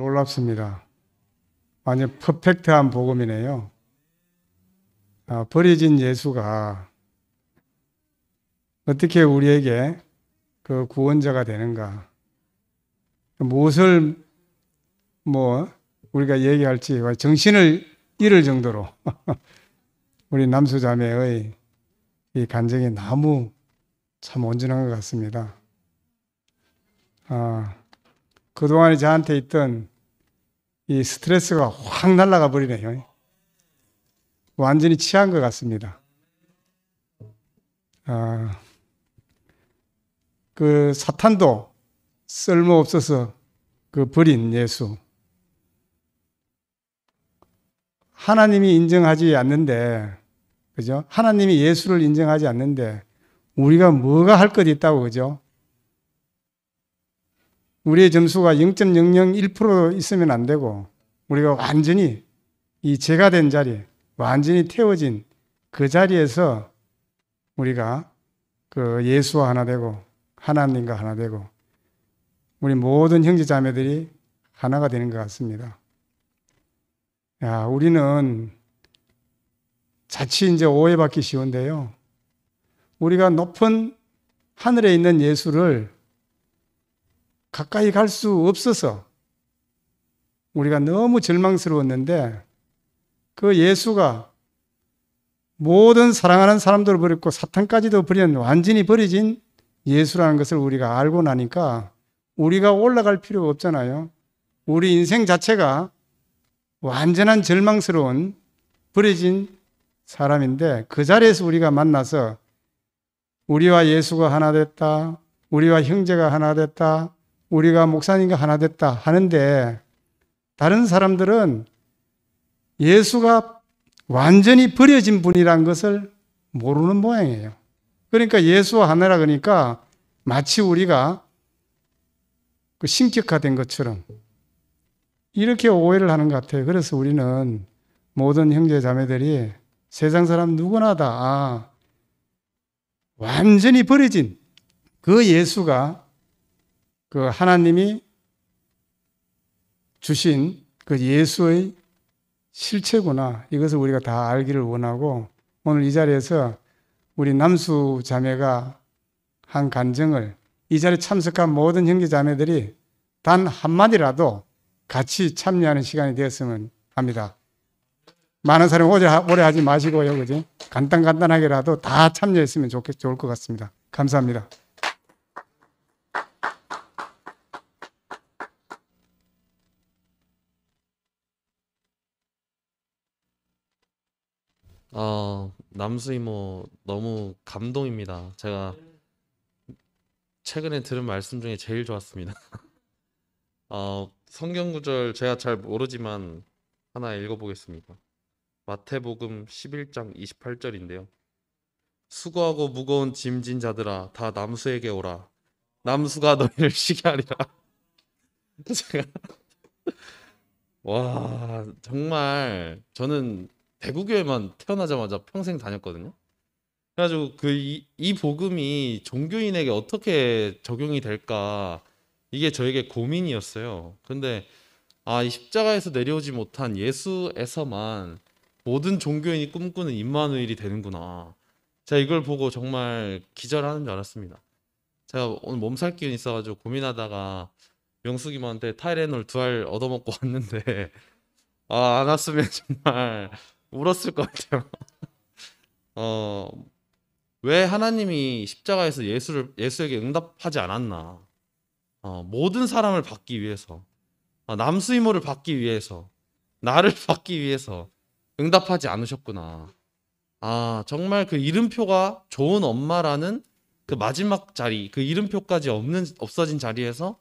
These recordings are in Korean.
놀랍습니다. 완전 퍼펙트한 복음이네요. 아, 버려진 예수가 어떻게 우리에게 그 구원자가 되는가? 무엇을 뭐 우리가 얘기할지 정신을 잃을 정도로 우리 남수자매의 이 간증이 너무 참 온전한 것 같습니다. 아, 그동안에 저한테 있던 이 스트레스가 확 날아가 버리네요. 완전히 취한 것 같습니다. 아, 그 사탄도 쓸모없어서 그 버린 예수. 하나님이 인정하지 않는데, 그죠? 하나님이 예수를 인정하지 않는데, 우리가 뭐가 할 것 있다고, 그죠? 우리의 점수가 0.001% 있으면 안 되고 우리가 완전히 이 제가 된 자리, 완전히 태워진 그 자리에서 우리가 그 예수와 하나 되고 하나님과 하나 되고 우리 모든 형제 자매들이 하나가 되는 것 같습니다. 야, 우리는 자칫 이제 오해받기 쉬운데요. 우리가 높은 하늘에 있는 예수를 가까이 갈 수 없어서 우리가 너무 절망스러웠는데 그 예수가 모든 사랑하는 사람들을 버렸고 사탄까지도 버린 완전히 버려진 예수라는 것을 우리가 알고 나니까 우리가 올라갈 필요 가 없잖아요. 우리 인생 자체가 완전한 절망스러운 버려진 사람인데 그 자리에서 우리가 만나서 우리와 예수가 하나 됐다. 우리와 형제가 하나 됐다. 우리가 목사님과 하나 됐다 하는데 다른 사람들은 예수가 완전히 버려진 분이란 것을 모르는 모양이에요. 그러니까 예수 와 하나라 그러니까 마치 우리가 그 신격화된 것처럼 이렇게 오해를 하는 것 같아요. 그래서 우리는 모든 형제 자매들이 세상 사람 누구나 다 아, 완전히 버려진 그 예수가 그 하나님이 주신 그 예수의 실체구나. 이것을 우리가 다 알기를 원하고 오늘 이 자리에서 우리 남수 자매가 한 간증을 이 자리에 참석한 모든 형제 자매들이 단 한마디라도 같이 참여하는 시간이 되었으면 합니다. 많은 사람 오래, 오래 하지 마시고요, 그지? 간단간단하게라도 다 참여했으면 좋겠, 좋을 것 같습니다. 감사합니다. 아, 남수 이모 뭐 너무 감동입니다. 제가 최근에 들은 말씀 중에 제일 좋았습니다. 어, 성경 구절 제가 잘 모르지만 하나 읽어보겠습니다. 마태복음 11장 28절인데요. 수고하고 무거운 짐진 자들아 다 남수에게 오라. 남수가 너희를 쉬게 하리라. 제가 와 정말 저는 대구교회만 태어나자마자 평생 다녔거든요. 그래가지고 그이 이 복음이 종교인에게 어떻게 적용이 될까 이게 저에게 고민이었어요. 근데 아 십자가에서 내려오지 못한 예수에서만 모든 종교인이 꿈꾸는 임마누엘이 되는구나. 제가 이걸 보고 정말 기절하는 줄 알았습니다. 제가 오늘 몸살 기운 있어가지고 고민하다가 명숙이한테 타이레놀 두 알 얻어먹고 왔는데 아 안 왔으면 정말 울었을 것 같아요. 어, 왜 하나님이 십자가에서 예수를, 예수에게 응답하지 않았나? 어, 모든 사람을 받기 위해서, 어, 남수이모를 받기 위해서, 나를 받기 위해서 응답하지 않으셨구나. 아, 정말 그 이름표가 좋은 엄마라는 그 마지막 자리, 그 이름표까지 없는, 없어진 자리에서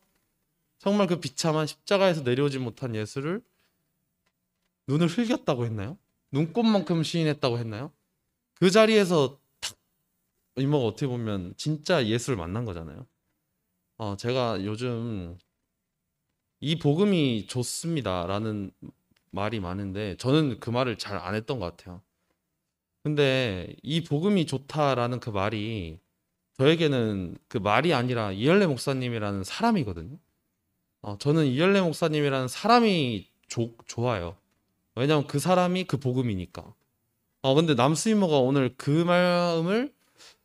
정말 그 비참한 십자가에서 내려오지 못한 예수를 눈을 흘겼다고 했나요? 눈곱만큼 시인했다고 했나요? 그 자리에서 탁 이모가 어떻게 보면 진짜 예수를 만난 거잖아요. 어, 제가 요즘 이 복음이 좋습니다라는 말이 많은데 저는 그 말을 잘 안 했던 것 같아요. 근데 이 복음이 좋다라는 그 말이 저에게는 그 말이 아니라 이열래 목사님이라는 사람이거든요. 어, 저는 이열래 목사님이라는 사람이 조, 좋아요. 왜냐면 그 사람이 그 복음이니까. 어, 근데 남스이머가 오늘 그 마음을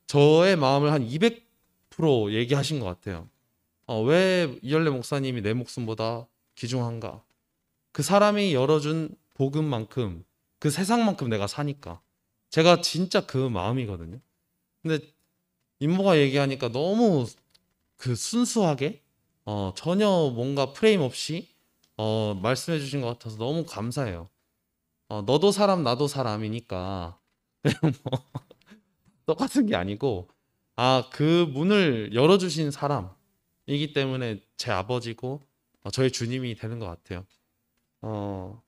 저의 마음을 한 200% 얘기하신 것 같아요. 어, 왜 이열래 목사님이 내 목숨보다 귀중한가? 그 사람이 열어준 복음만큼 그 세상만큼 내가 사니까 제가 진짜 그 마음이거든요. 근데 임모가 얘기하니까 너무 그 순수하게 어, 전혀 뭔가 프레임 없이 어, 말씀해 주신 것 같아서 너무 감사해요. 어, 너도 사람 나도 사람이니까 뭐 똑같은 게 아니고 아 그 문을 열어주신 사람이기 때문에 제 아버지고 어, 저희 주님이 되는 것 같아요. 어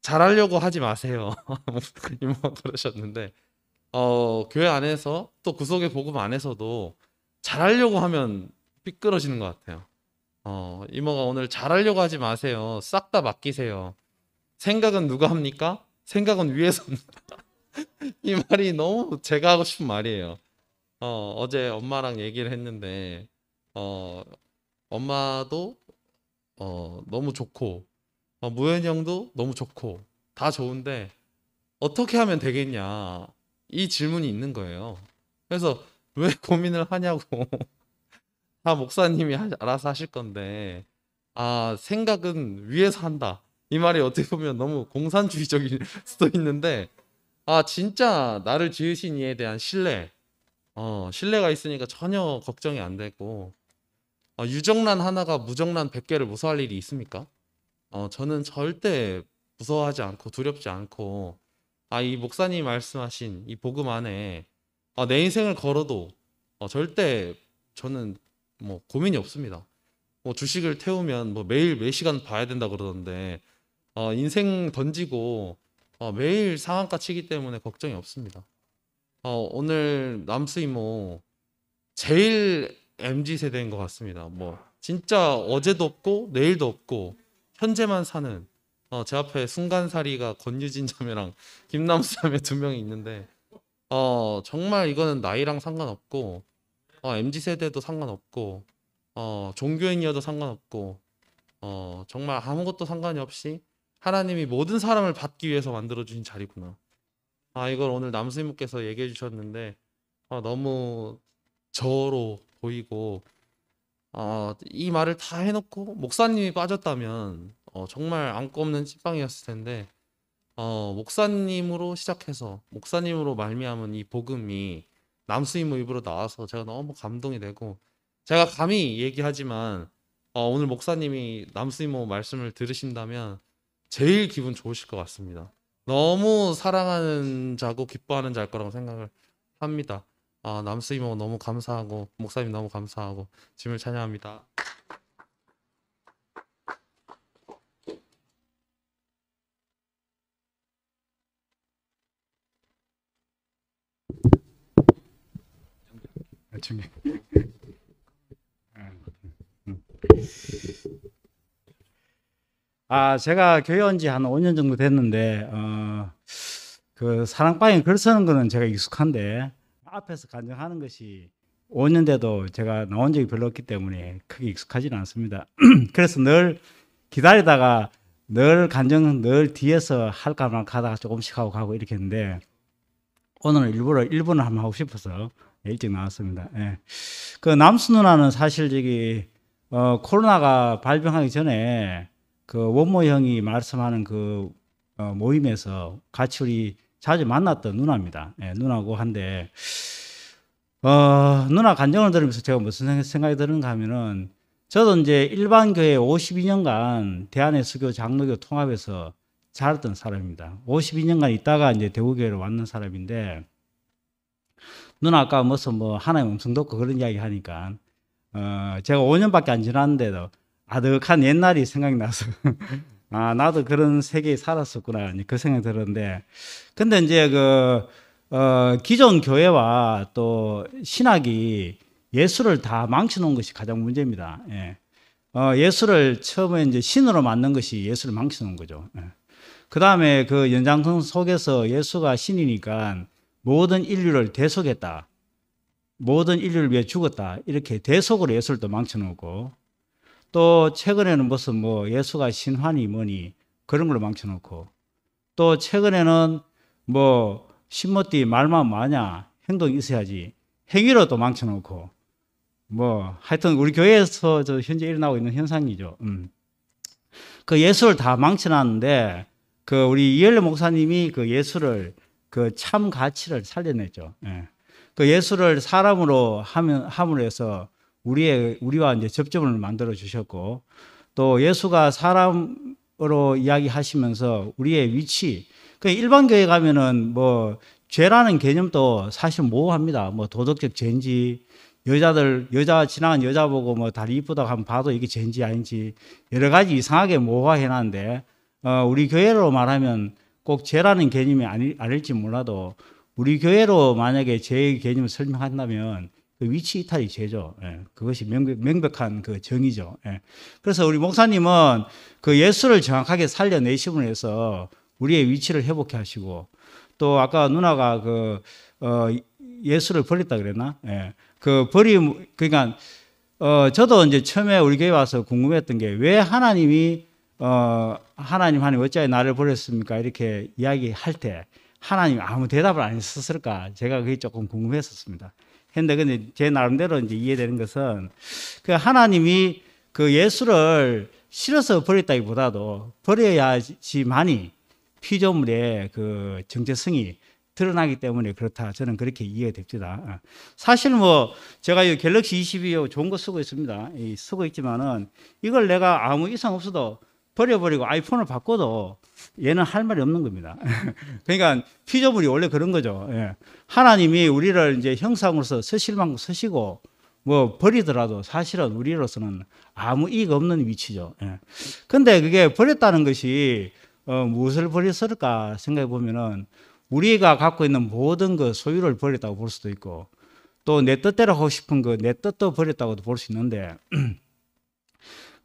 잘하려고 하지 마세요. 목사님 뭐 그러셨는데 어 교회 안에서 또 구속의 복음 안에서도 잘하려고 하면 삐끄러지는 것 같아요. 어 이모가 오늘 잘하려고 하지 마세요. 싹 다 맡기세요. 생각은 누가 합니까? 생각은 위에서 이 말이 너무 제가 하고 싶은 말이에요. 어, 어제 엄마랑 얘기를 했는데 어, 엄마도 어, 너무 좋고 어, 무현 형도 너무 좋고 다 좋은데 어떻게 하면 되겠냐 이 질문이 있는 거예요. 그래서 왜 고민을 하냐고 다 목사님이 알아서 하실 건데 아 생각은 위에서 한다. 이 말이 어떻게 보면 너무 공산주의적일 수도 있는데 아 진짜 나를 지으신 이에 대한 신뢰 어 신뢰가 있으니까 전혀 걱정이 안 되고 어, 유정란 하나가 무정란 100개를 무서워할 일이 있습니까? 어 저는 절대 무서워하지 않고 두렵지 않고 아 이 목사님 이 말씀하신 이 복음 안에 아, 내 인생을 걸어도 어, 절대 저는 뭐 고민이 없습니다. 뭐 주식을 태우면 뭐 매일 몇 시간 봐야 된다 그러던데 어, 인생 던지고 어, 매일 상한가 치기 때문에 걱정이 없습니다. 어, 오늘 남스이모 제일 MZ 세대인 것 같습니다. 뭐 진짜 어제도 없고 내일도 없고 현재만 사는 어, 제 앞에 순간살이가 권유진 자매랑 김남수 자매 두 명이 있는데 어, 정말 이거는 나이랑 상관없고 어, MZ 세대도 상관없고 어, 종교인이어도 상관없고 어, 정말 아무것도 상관이 없이 하나님이 모든 사람을 받기 위해서 만들어 주신 자리구나. 아 이걸 오늘 남스님께서 얘기해 주셨는데 아, 너무 저로 보이고 어, 이 말을 다 해놓고 목사님이 빠졌다면 어, 정말 안고 없는 찐빵이었을 텐데 어, 목사님으로 시작해서 목사님으로 말미암은 이 복음이 남수임 입으로 나와서 제가 너무 감동이 되고 제가 감히 얘기하지만 어, 오늘 목사님이 남수임 말씀을 들으신다면 제일 기분 좋으실 것 같습니다. 너무 사랑하는 자고 기뻐하는 자일 거라고 생각을 합니다. 아, 남스이 너무 감사하고 목사님 너무 감사하고 짐을 찬양합니다. 아, 제가 교회 온 지 한 5년 정도 됐는데, 어, 그 사랑방에 글 쓰는 거는 제가 익숙한데, 앞에서 간증하는 것이 5년 돼도 제가 나온 적이 별로 없기 때문에 크게 익숙하지는 않습니다. 그래서 늘 기다리다가 늘 간증은 늘 뒤에서 할까 말까 하다가 조금씩 하고 가고 이렇게 했는데, 오늘은 일부러 1분을 한번 하고 싶어서 네, 일찍 나왔습니다. 예. 그 남수 누나는 사실 저기, 어, 코로나가 발병하기 전에 그 원모 형이 말씀하는 그 어, 모임에서 같이 우리 자주 만났던 누나입니다. 예, 누나고 한데 어, 누나 간증을 들으면서 제가 무슨 생각이 드는가 하면은 저도 이제 일반 교회 52년간 대한의 수교 장로교 통합에서 자랐던 사람입니다. 52년간 있다가 이제 대구교회로 왔는 사람인데 누나 아까 무슨 뭐 하나님 음성 듣고 그런 이야기 하니까 어, 제가 5년밖에 안 지났는데도 아득한 옛날이 생각나서 아 나도 그런 세계에 살았었구나 그 생각이 들었는데 근데 이제 그 어, 기존 교회와 또 신학이 예수를 다 망치놓은 것이 가장 문제입니다. 예. 어, 예수를 처음에 이제 신으로 만든 것이 예수를 망치놓은 거죠. 예. 그 다음에 그 연장선 속에서 예수가 신이니까 모든 인류를 대속했다. 모든 인류를 위해 죽었다. 이렇게 대속으로 예수를 또 망쳐놓고, 또 최근에는 무슨 뭐 예수가 신환이 뭐니 그런 걸로 망쳐놓고 또 최근에는 뭐 신모띠 말만 마냐 행동이 있어야지 행위로 또 망쳐놓고 뭐 하여튼 우리 교회에서 저 현재 일어나고 있는 현상이죠. 음. 그 예수를 다 망쳐놨는데 그 우리 이열래 목사님이 그 예수를 그 참 가치를 살려냈죠. 예. 그 예수를 사람으로 하면 함으로 해서 우리의 우리와 이제 접점을 만들어 주셨고 또 예수가 사람으로 이야기하시면서 우리의 위치 그 일반 교회 가면은 뭐 죄라는 개념도 사실 모호합니다. 뭐 도덕적 죄인지 여자들 여자 지나간 여자 보고 뭐 다리 이쁘다고 하면 봐도 이게 죄인지 아닌지 여러 가지 이상하게 모호해 놨는데 어, 우리 교회로 말하면 꼭 죄라는 개념이 아니, 아닐지 몰라도 우리 교회로 만약에 죄의 개념을 설명한다면 그 위치 이탈이 죄죠. 예, 그것이 명백, 한그 정의죠. 예. 그래서 우리 목사님은 그 예수를 정확하게 살려내심을 해서 우리의 위치를 회복해 하시고 또 아까 누나가 그 어, 예수를 버렸다 그랬나? 예. 그 버림 그니까 어, 저도 이제 처음에 우리 교회 와서 궁금했던 게 왜 하나님이 어, 하나님 하나님 어찌하여 나를 버렸습니까? 이렇게 이야기할 때 하나님 아무 대답을 안 했었을까? 제가 그게 조금 궁금했었습니다. 했는데 근데 제 나름대로 이제 이해되는 것은 그 하나님이 그 예수를 싫어서 버렸다기보다도 버려야지만이 피조물의 그 정체성이 드러나기 때문에 그렇다. 저는 그렇게 이해됩니다. 아, 사실 뭐 제가 이 갤럭시 22 좋은 거 쓰고 있습니다. 쓰고 있지만은 이걸 내가 아무 이상 없어도 버려버리고 아이폰을 바꿔도 얘는 할 말이 없는 겁니다. 그러니까 피조물이 원래 그런 거죠. 예. 하나님이 우리를 이제 형상으로서 쓰실 만큼 쓰시고 뭐 버리더라도 사실은 우리로서는 아무 이익 없는 위치죠. 예. 근데 그게 버렸다는 것이 어, 무엇을 버렸을까 생각해 보면은 우리가 갖고 있는 모든 그 소유를 버렸다고 볼 수도 있고 또 내 뜻대로 하고 싶은 그내 뜻도 버렸다고도 볼 수 있는데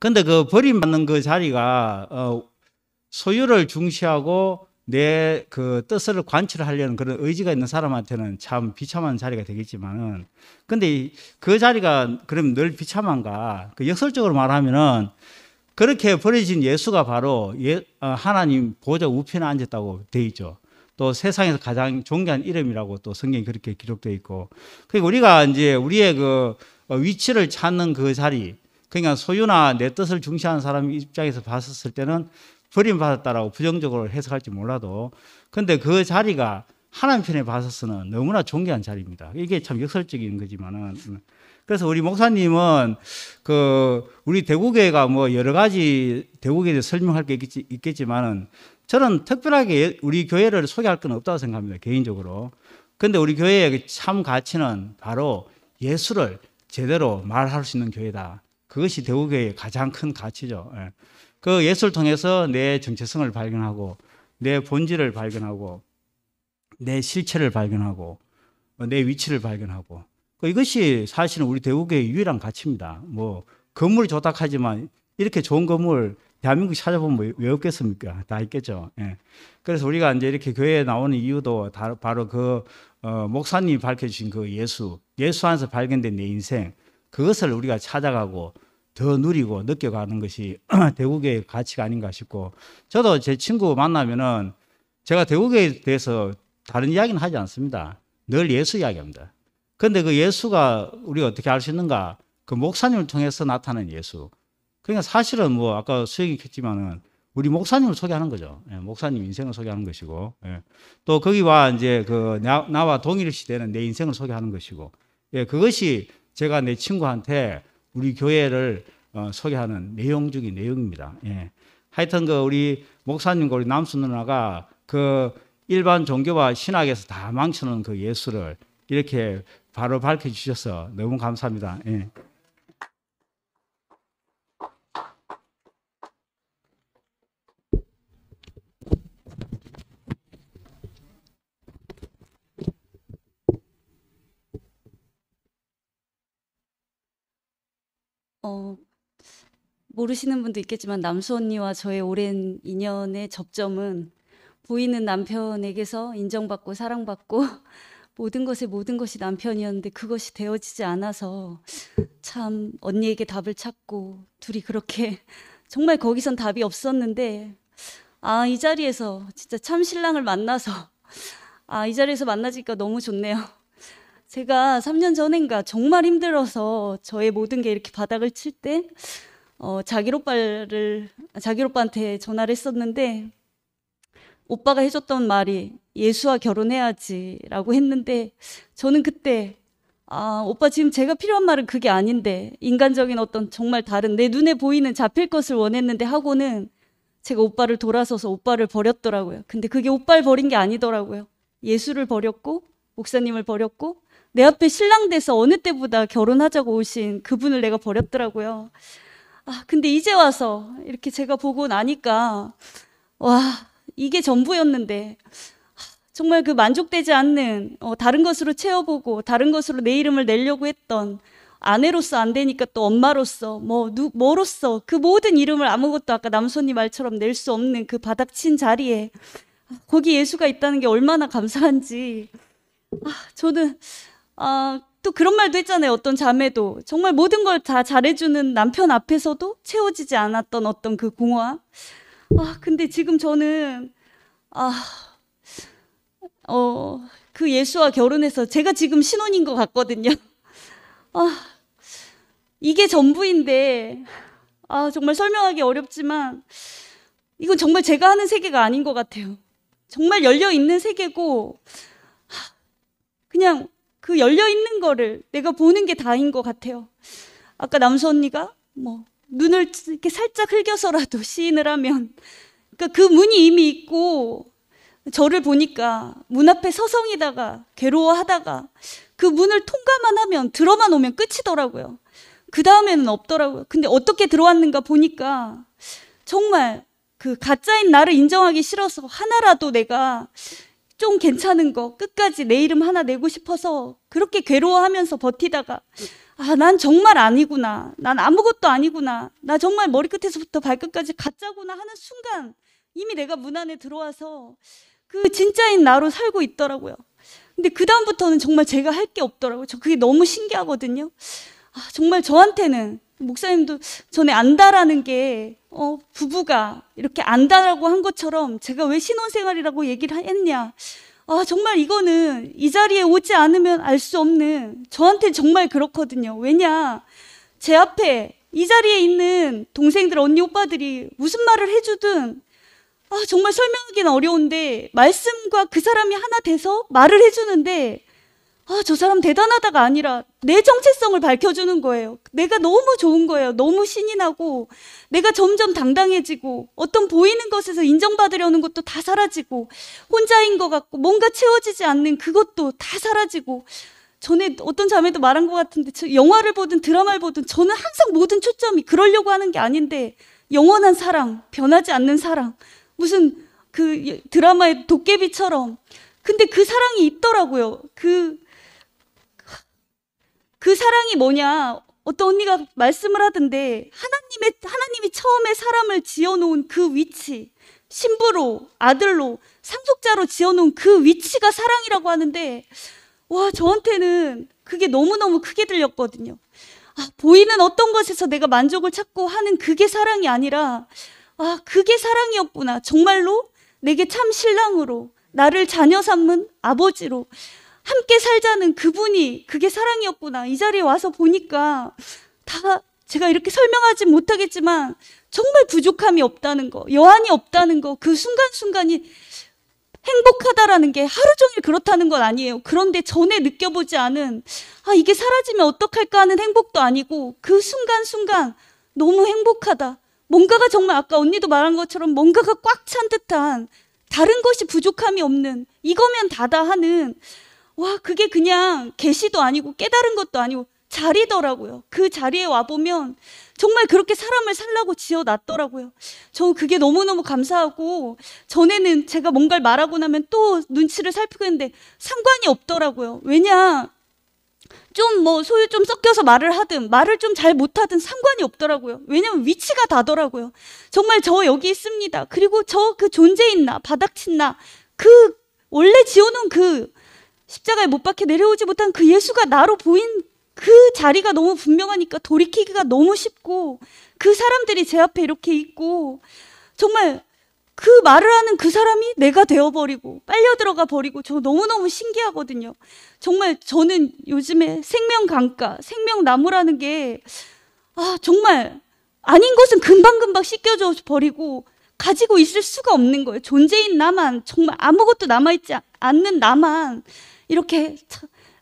근데 그 버림받는 그 자리가 어, 소유를 중시하고 내 그 뜻을 관철하려는 그런 의지가 있는 사람한테는 참 비참한 자리가 되겠지만은 근데 그 자리가 그럼 늘 비참한가? 그 역설적으로 말하면은 그렇게 버려진 예수가 바로 예, 어, 하나님 보좌 우편에 앉았다고 돼 있죠. 또 세상에서 가장 존귀한 이름이라고 또 성경이 그렇게 기록되어 있고 그리고 우리가 이제 우리의 그 위치를 찾는 그 자리 그러니까 소유나 내 뜻을 중시하는 사람 입장에서 봤을 때는 버림받았다라고 부정적으로 해석할지 몰라도 근데 그 자리가 하나님 편에 봐서는 너무나 존귀한 자리입니다. 이게 참 역설적인 거지만은 그래서 우리 목사님은 그 우리 대구교회가 뭐 여러 가지 대구교회에 설명할 게 있겠지, 만은 저는 특별하게 우리 교회를 소개할 건 없다고 생각합니다. 개인적으로. 근데 우리 교회의 그 참 가치는 바로 예수를 제대로 말할 수 있는 교회다. 그것이 대우교의 가장 큰 가치죠. 예. 그예술 통해서 내 정체성을 발견하고 내 본질을 발견하고 내 실체를 발견하고 내 위치를 발견하고 그 이것이 사실은 우리 대우교의 유일한 가치입니다. 뭐 건물 조닥하지만 이렇게 좋은 건물 대한민국 찾아보면 왜 없겠습니까? 다 있겠죠. 예. 그래서 우리가 이제 이렇게 교회에 나오는 이유도 다, 바로 그 어, 목사님이 밝혀주신 그 예수, 예수 안에서 발견된 내 인생 그것을 우리가 찾아가고 더 누리고 느껴가는 것이 대국의 가치가 아닌가 싶고 저도 제 친구 만나면은 제가 대국에 대해서 다른 이야기는 하지 않습니다. 늘 예수 이야기합니다. 근데 그 예수가 우리가 어떻게 알 수 있는가? 그 목사님을 통해서 나타난 예수. 그러니까 사실은 뭐 아까 수익이 했지만은 우리 목사님을 소개하는 거죠. 예, 목사님 인생을 소개하는 것이고 예. 또 거기와 이제 그 나, 와 동일시되는 내 인생을 소개하는 것이고 예, 그것이 제가 내 친구한테 우리 교회를 어, 소개하는 내용 중의 내용입니다. 예. 하여튼 그 우리 목사님과 그 우리 남수 누나가 그 일반 종교와 신학에서 다 망치는 그 예수를 이렇게 바로 밝혀주셔서 너무 감사합니다. 예. 어, 모르시는 분도 있겠지만 남수 언니와 저의 오랜 인연의 접점은 보이는 남편에게서 인정받고 사랑받고 모든 것에 모든 것이 남편이었는데 그것이 되어지지 않아서 참 언니에게 답을 찾고 둘이 그렇게 정말 거기선 답이 없었는데 아, 이 자리에서 진짜 참 신랑을 만나서 아, 이 자리에서 만나지니까 너무 좋네요. 제가 3년 전인가 정말 힘들어서 저의 모든 게 이렇게 바닥을 칠 때 어, 자기 오빠를 자기 오빠한테 전화를 했었는데 오빠가 해줬던 말이 예수와 결혼해야지라고 했는데 저는 그때 아 오빠 지금 제가 필요한 말은 그게 아닌데 인간적인 어떤 정말 다른 내 눈에 보이는 잡힐 것을 원했는데 하고는 제가 오빠를 돌아서서 오빠를 버렸더라고요. 근데 그게 오빠를 버린 게 아니더라고요. 예수를 버렸고 목사님을 버렸고 내 앞에 신랑 돼서 어느 때보다 결혼하자고 오신 그분을 내가 버렸더라고요. 아, 근데 이제 와서 이렇게 제가 보고 나니까, 와, 이게 전부였는데, 정말 그 만족되지 않는, 어, 다른 것으로 채워보고, 다른 것으로 내 이름을 내려고 했던 아내로서 안 되니까 또 엄마로서, 뭐, 누, 뭐로서 그 모든 이름을 아무것도 아까 남손님 말처럼 낼 수 없는 그 바닥친 자리에, 거기 예수가 있다는 게 얼마나 감사한지, 아, 저는, 아, 또 그런 말도 했잖아요. 어떤 자매도 정말 모든 걸 다 잘해주는 남편 앞에서도 채워지지 않았던 어떤 그 공허함. 아, 근데 지금 저는 아, 어, 그 예수와 결혼해서 제가 지금 신혼인 것 같거든요. 아, 이게 전부인데, 아, 정말 설명하기 어렵지만, 이건 정말 제가 하는 세계가 아닌 것 같아요. 정말 열려 있는 세계고, 그냥 그 열려 있는 거를 내가 보는 게 다인 것 같아요. 아까 남수 언니가 뭐 눈을 이렇게 살짝 흘겨서라도 시인을 하면 그러니까 그 문이 이미 있고 저를 보니까 문 앞에 서성이다가 괴로워하다가 그 문을 통과만 하면 들어만 오면 끝이더라고요. 그 다음에는 없더라고요. 근데 어떻게 들어왔는가 보니까 정말 그 가짜인 나를 인정하기 싫어서 하나라도 내가 좀 괜찮은 거 끝까지 내 이름 하나 내고 싶어서 그렇게 괴로워하면서 버티다가 아, 난 정말 아니구나. 난 아무것도 아니구나. 나 정말 머리끝에서부터 발끝까지 가짜구나 하는 순간 이미 내가 문 안에 들어와서 그 진짜인 나로 살고 있더라고요. 근데 그다음부터는 정말 제가 할 게 없더라고요. 저 그게 너무 신기하거든요. 아, 정말 저한테는 목사님도 전에 안다라는 게 어, 부부가 이렇게 안다라고 한 것처럼 제가 왜 신혼생활이라고 얘기를 했냐. 아, 정말 이거는 이 자리에 오지 않으면 알 수 없는 저한테 정말 그렇거든요. 왜냐. 제 앞에 이 자리에 있는 동생들, 언니, 오빠들이 무슨 말을 해주든 아, 정말 설명하기는 어려운데 말씀과 그 사람이 하나 돼서 말을 해주는데 아, 저 사람 대단하다가 아니라 내 정체성을 밝혀주는 거예요. 내가 너무 좋은 거예요. 너무 신이 나고 내가 점점 당당해지고 어떤 보이는 것에서 인정받으려는 것도 다 사라지고 혼자인 것 같고 뭔가 채워지지 않는 그것도 다 사라지고 전에 어떤 자매도 말한 것 같은데 영화를 보든 드라마를 보든 저는 항상 모든 초점이 그러려고 하는 게 아닌데 영원한 사랑, 변하지 않는 사랑 무슨 그 드라마의 도깨비처럼 근데 그 사랑이 있더라고요. 그그 사랑이 뭐냐? 어떤 언니가 말씀을 하던데 하나님의 하나님이 처음에 사람을 지어 놓은 그 위치, 신부로, 아들로, 상속자로 지어 놓은 그 위치가 사랑이라고 하는데 와, 저한테는 그게 너무너무 크게 들렸거든요. 아, 보이는 어떤 것에서 내가 만족을 찾고 하는 그게 사랑이 아니라 아, 그게 사랑이었구나. 정말로 내게 참 신랑으로 나를 자녀 삼은 아버지로 함께 살자는 그분이 그게 사랑이었구나. 이 자리에 와서 보니까 다 제가 이렇게 설명하지 못하겠지만 정말 부족함이 없다는 거, 여한이 없다는 거, 그 순간순간이 행복하다라는 게 하루 종일 그렇다는 건 아니에요. 그런데 전에 느껴보지 않은, 아, 이게 사라지면 어떡할까 하는 행복도 아니고, 그 순간순간 너무 행복하다. 뭔가가 정말 아까 언니도 말한 것처럼 뭔가가 꽉 찬 듯한, 다른 것이 부족함이 없는, 이거면 다다 하는, 와, 그게 그냥 계시도 아니고 깨달은 것도 아니고 자리더라고요. 그 자리에 와보면 정말 그렇게 사람을 살라고 지어 놨더라고요. 저 그게 너무너무 감사하고 전에는 제가 뭔가를 말하고 나면 또 눈치를 살피는데 상관이 없더라고요. 왜냐? 좀 뭐 소유 좀 섞여서 말을 하든 말을 좀 잘 못하든 상관이 없더라고요. 왜냐면 위치가 다더라고요. 정말 저 여기 있습니다. 그리고 저 그 존재 있나, 바닥 친나, 그 원래 지어놓은 그 십자가에 못 박혀 내려오지 못한 그 예수가 나로 보인 그 자리가 너무 분명하니까 돌이키기가 너무 쉽고 그 사람들이 제 앞에 이렇게 있고 정말 그 말을 하는 그 사람이 내가 되어버리고 빨려 들어가 버리고 저 너무너무 신기하거든요. 정말 저는 요즘에 생명강가, 생명나무라는 게 아, 정말 아닌 것은 금방금방 씻겨져 버리고 가지고 있을 수가 없는 거예요. 존재인 나만, 정말 아무것도 남아있지 않는 나만 이렇게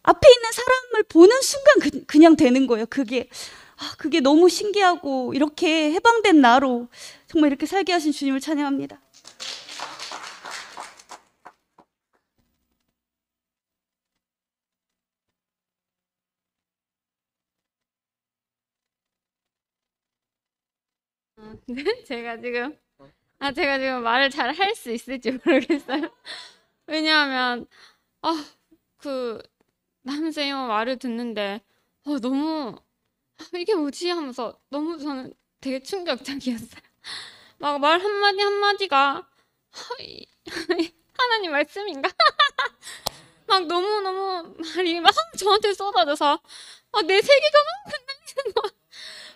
앞에 있는 사람을 보는 순간 그, 냥 되는 거예요. 그게 아, 그게 너무 신기하고 이렇게 해방된 나로 정말 이렇게 살게 하신 주님을 찬양합니다. 네, 제가 지금 아 제가 지금 말을 잘 할 수 있을지 모르겠어요. 왜냐하면 아그 남생의 말을 듣는데 어, 너무 이게 뭐지 하면서 너무 저는 되게 충격적이었어요. 막 말 한마디 한마디가 하나님 말씀인가? 막 너무너무 말이 막 저한테 쏟아져서 아, 내 세계가 막 끝나는 거야.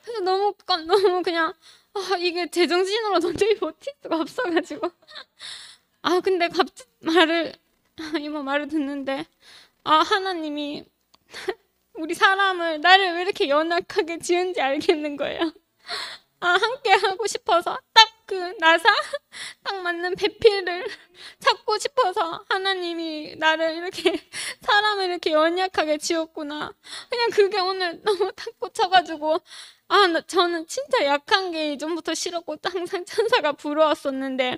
그래서 너무, 너무 그냥 아, 이게 제정신으로 도저히 버틸 수가 없어가지고 아 근데 갑자기 말을 이모 말을 듣는데 아 하나님이 우리 사람을 나를 왜 이렇게 연약하게 지은지 알겠는 거예요. 아 함께 하고 싶어서 딱 그 나사 딱 맞는 배필을 찾고 싶어서 하나님이 나를 이렇게 사람을 이렇게 연약하게 지었구나. 그냥 그게 오늘 너무 탁 꽂혀가지고 아 나, 저는 진짜 약한 게 이전부터 싫었고 항상 천사가 부러웠었는데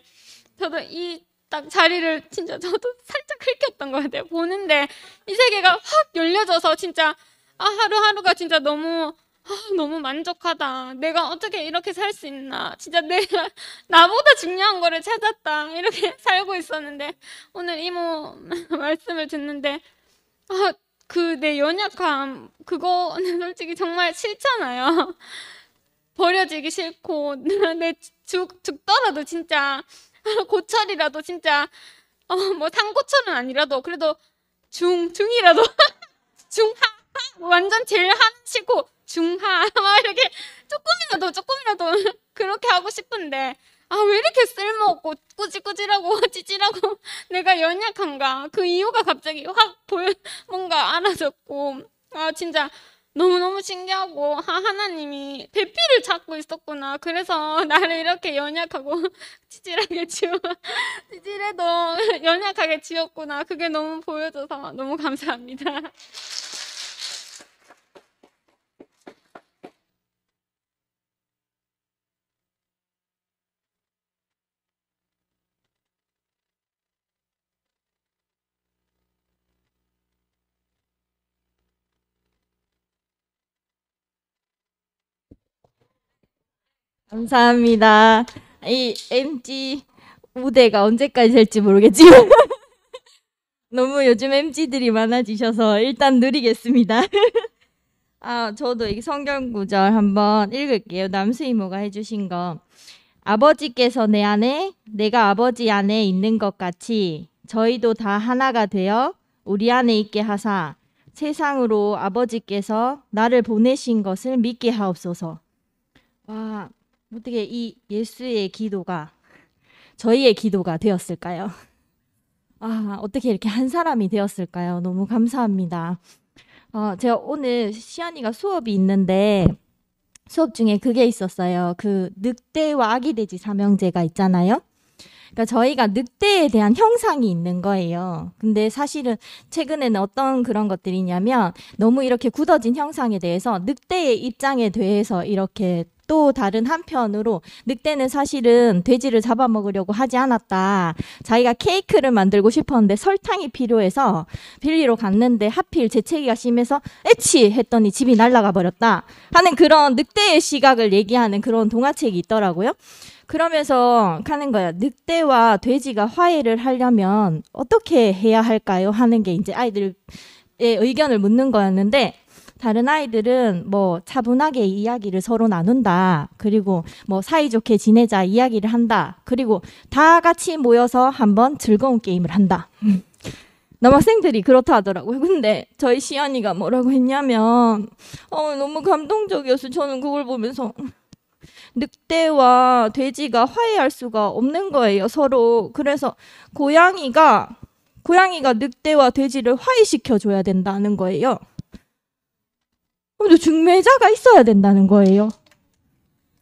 저도 이딱 자리를 진짜 저도 살짝 긁혔던 것 같아요. 보는데 이 세계가 확 열려져서 진짜 아 하루하루가 진짜 너무 아, 너무 만족하다. 내가 어떻게 이렇게 살 수 있나. 진짜 내가 나보다 중요한 거를 찾았다. 이렇게 살고 있었는데 오늘 이모 말씀을 듣는데 아, 그 내 연약함 그거는 솔직히 정말 싫잖아요. 버려지기 싫고 내 죽, 죽더라도 진짜 고철이라도 진짜 어, 뭐 상고철은 아니라도 그래도 중 중이라도 중하 뭐 완전 제일 하시고 중하 막 뭐 이렇게 조금이라도 조금이라도 그렇게 하고 싶은데 아 왜 이렇게 쓸모없고 꾸질꾸질하고 찌질하고 내가 연약한가 그 이유가 갑자기 확 보여 뭔가 알아졌고 아 진짜 너무너무 신기하고 아, 하나님이 대피를 찾고 있었구나. 그래서 나를 이렇게 연약하고 치질하게 지워 치질해도 연약하게 지었구나. 그게 너무 보여줘서 너무 감사합니다. 감사합니다. 이 MG 무대가 언제까지 될지 모르겠지만 너무 요즘 MG들이 많아지셔서 일단 누리겠습니다. 아, 저도 이 성경 구절 한번 읽을게요. 남수 이모가 해주신 거. 아버지께서 내 안에, 내가 아버지 안에 있는 것 같이 저희도 다 하나가 되어 우리 안에 있게 하사 세상으로 아버지께서 나를 보내신 것을 믿게 하옵소서. 와, 어떻게 이 예수의 기도가 저희의 기도가 되었을까요? 아, 어떻게 이렇게 한 사람이 되었을까요? 너무 감사합니다. 어, 제가 오늘 시안이가 수업이 있는데 수업 중에 그게 있었어요. 그 늑대와 아기 돼지 삼형제가 있잖아요. 그러니까 저희가 늑대에 대한 형상이 있는 거예요. 근데 사실은 최근에는 어떤 그런 것들이냐면 너무 이렇게 굳어진 형상에 대해서 늑대의 입장에 대해서 이렇게 또 다른 한편으로 늑대는 사실은 돼지를 잡아먹으려고 하지 않았다. 자기가 케이크를 만들고 싶었는데 설탕이 필요해서 빌리로 갔는데 하필 재채기가 심해서 에치 했더니 집이 날아가 버렸다. 하는 그런 늑대의 시각을 얘기하는 그런 동화책이 있더라고요. 그러면서 하는 거야. 늑대와 돼지가 화해를 하려면 어떻게 해야 할까요? 하는 게 이제 아이들의 의견을 묻는 거였는데 다른 아이들은 뭐 차분하게 이야기를 서로 나눈다. 그리고 뭐 사이좋게 지내자 이야기를 한다. 그리고 다 같이 모여서 한번 즐거운 게임을 한다. 남학생들이 그렇다 하더라고요. 근데 저희 시연이가 뭐라고 했냐면, 어, 너무 감동적이었어요. 저는 그걸 보면서. 늑대와 돼지가 화해할 수가 없는 거예요, 서로. 그래서 고양이가, 고양이가 늑대와 돼지를 화해시켜줘야 된다는 거예요. 그럼 중매자가 있어야 된다는 거예요.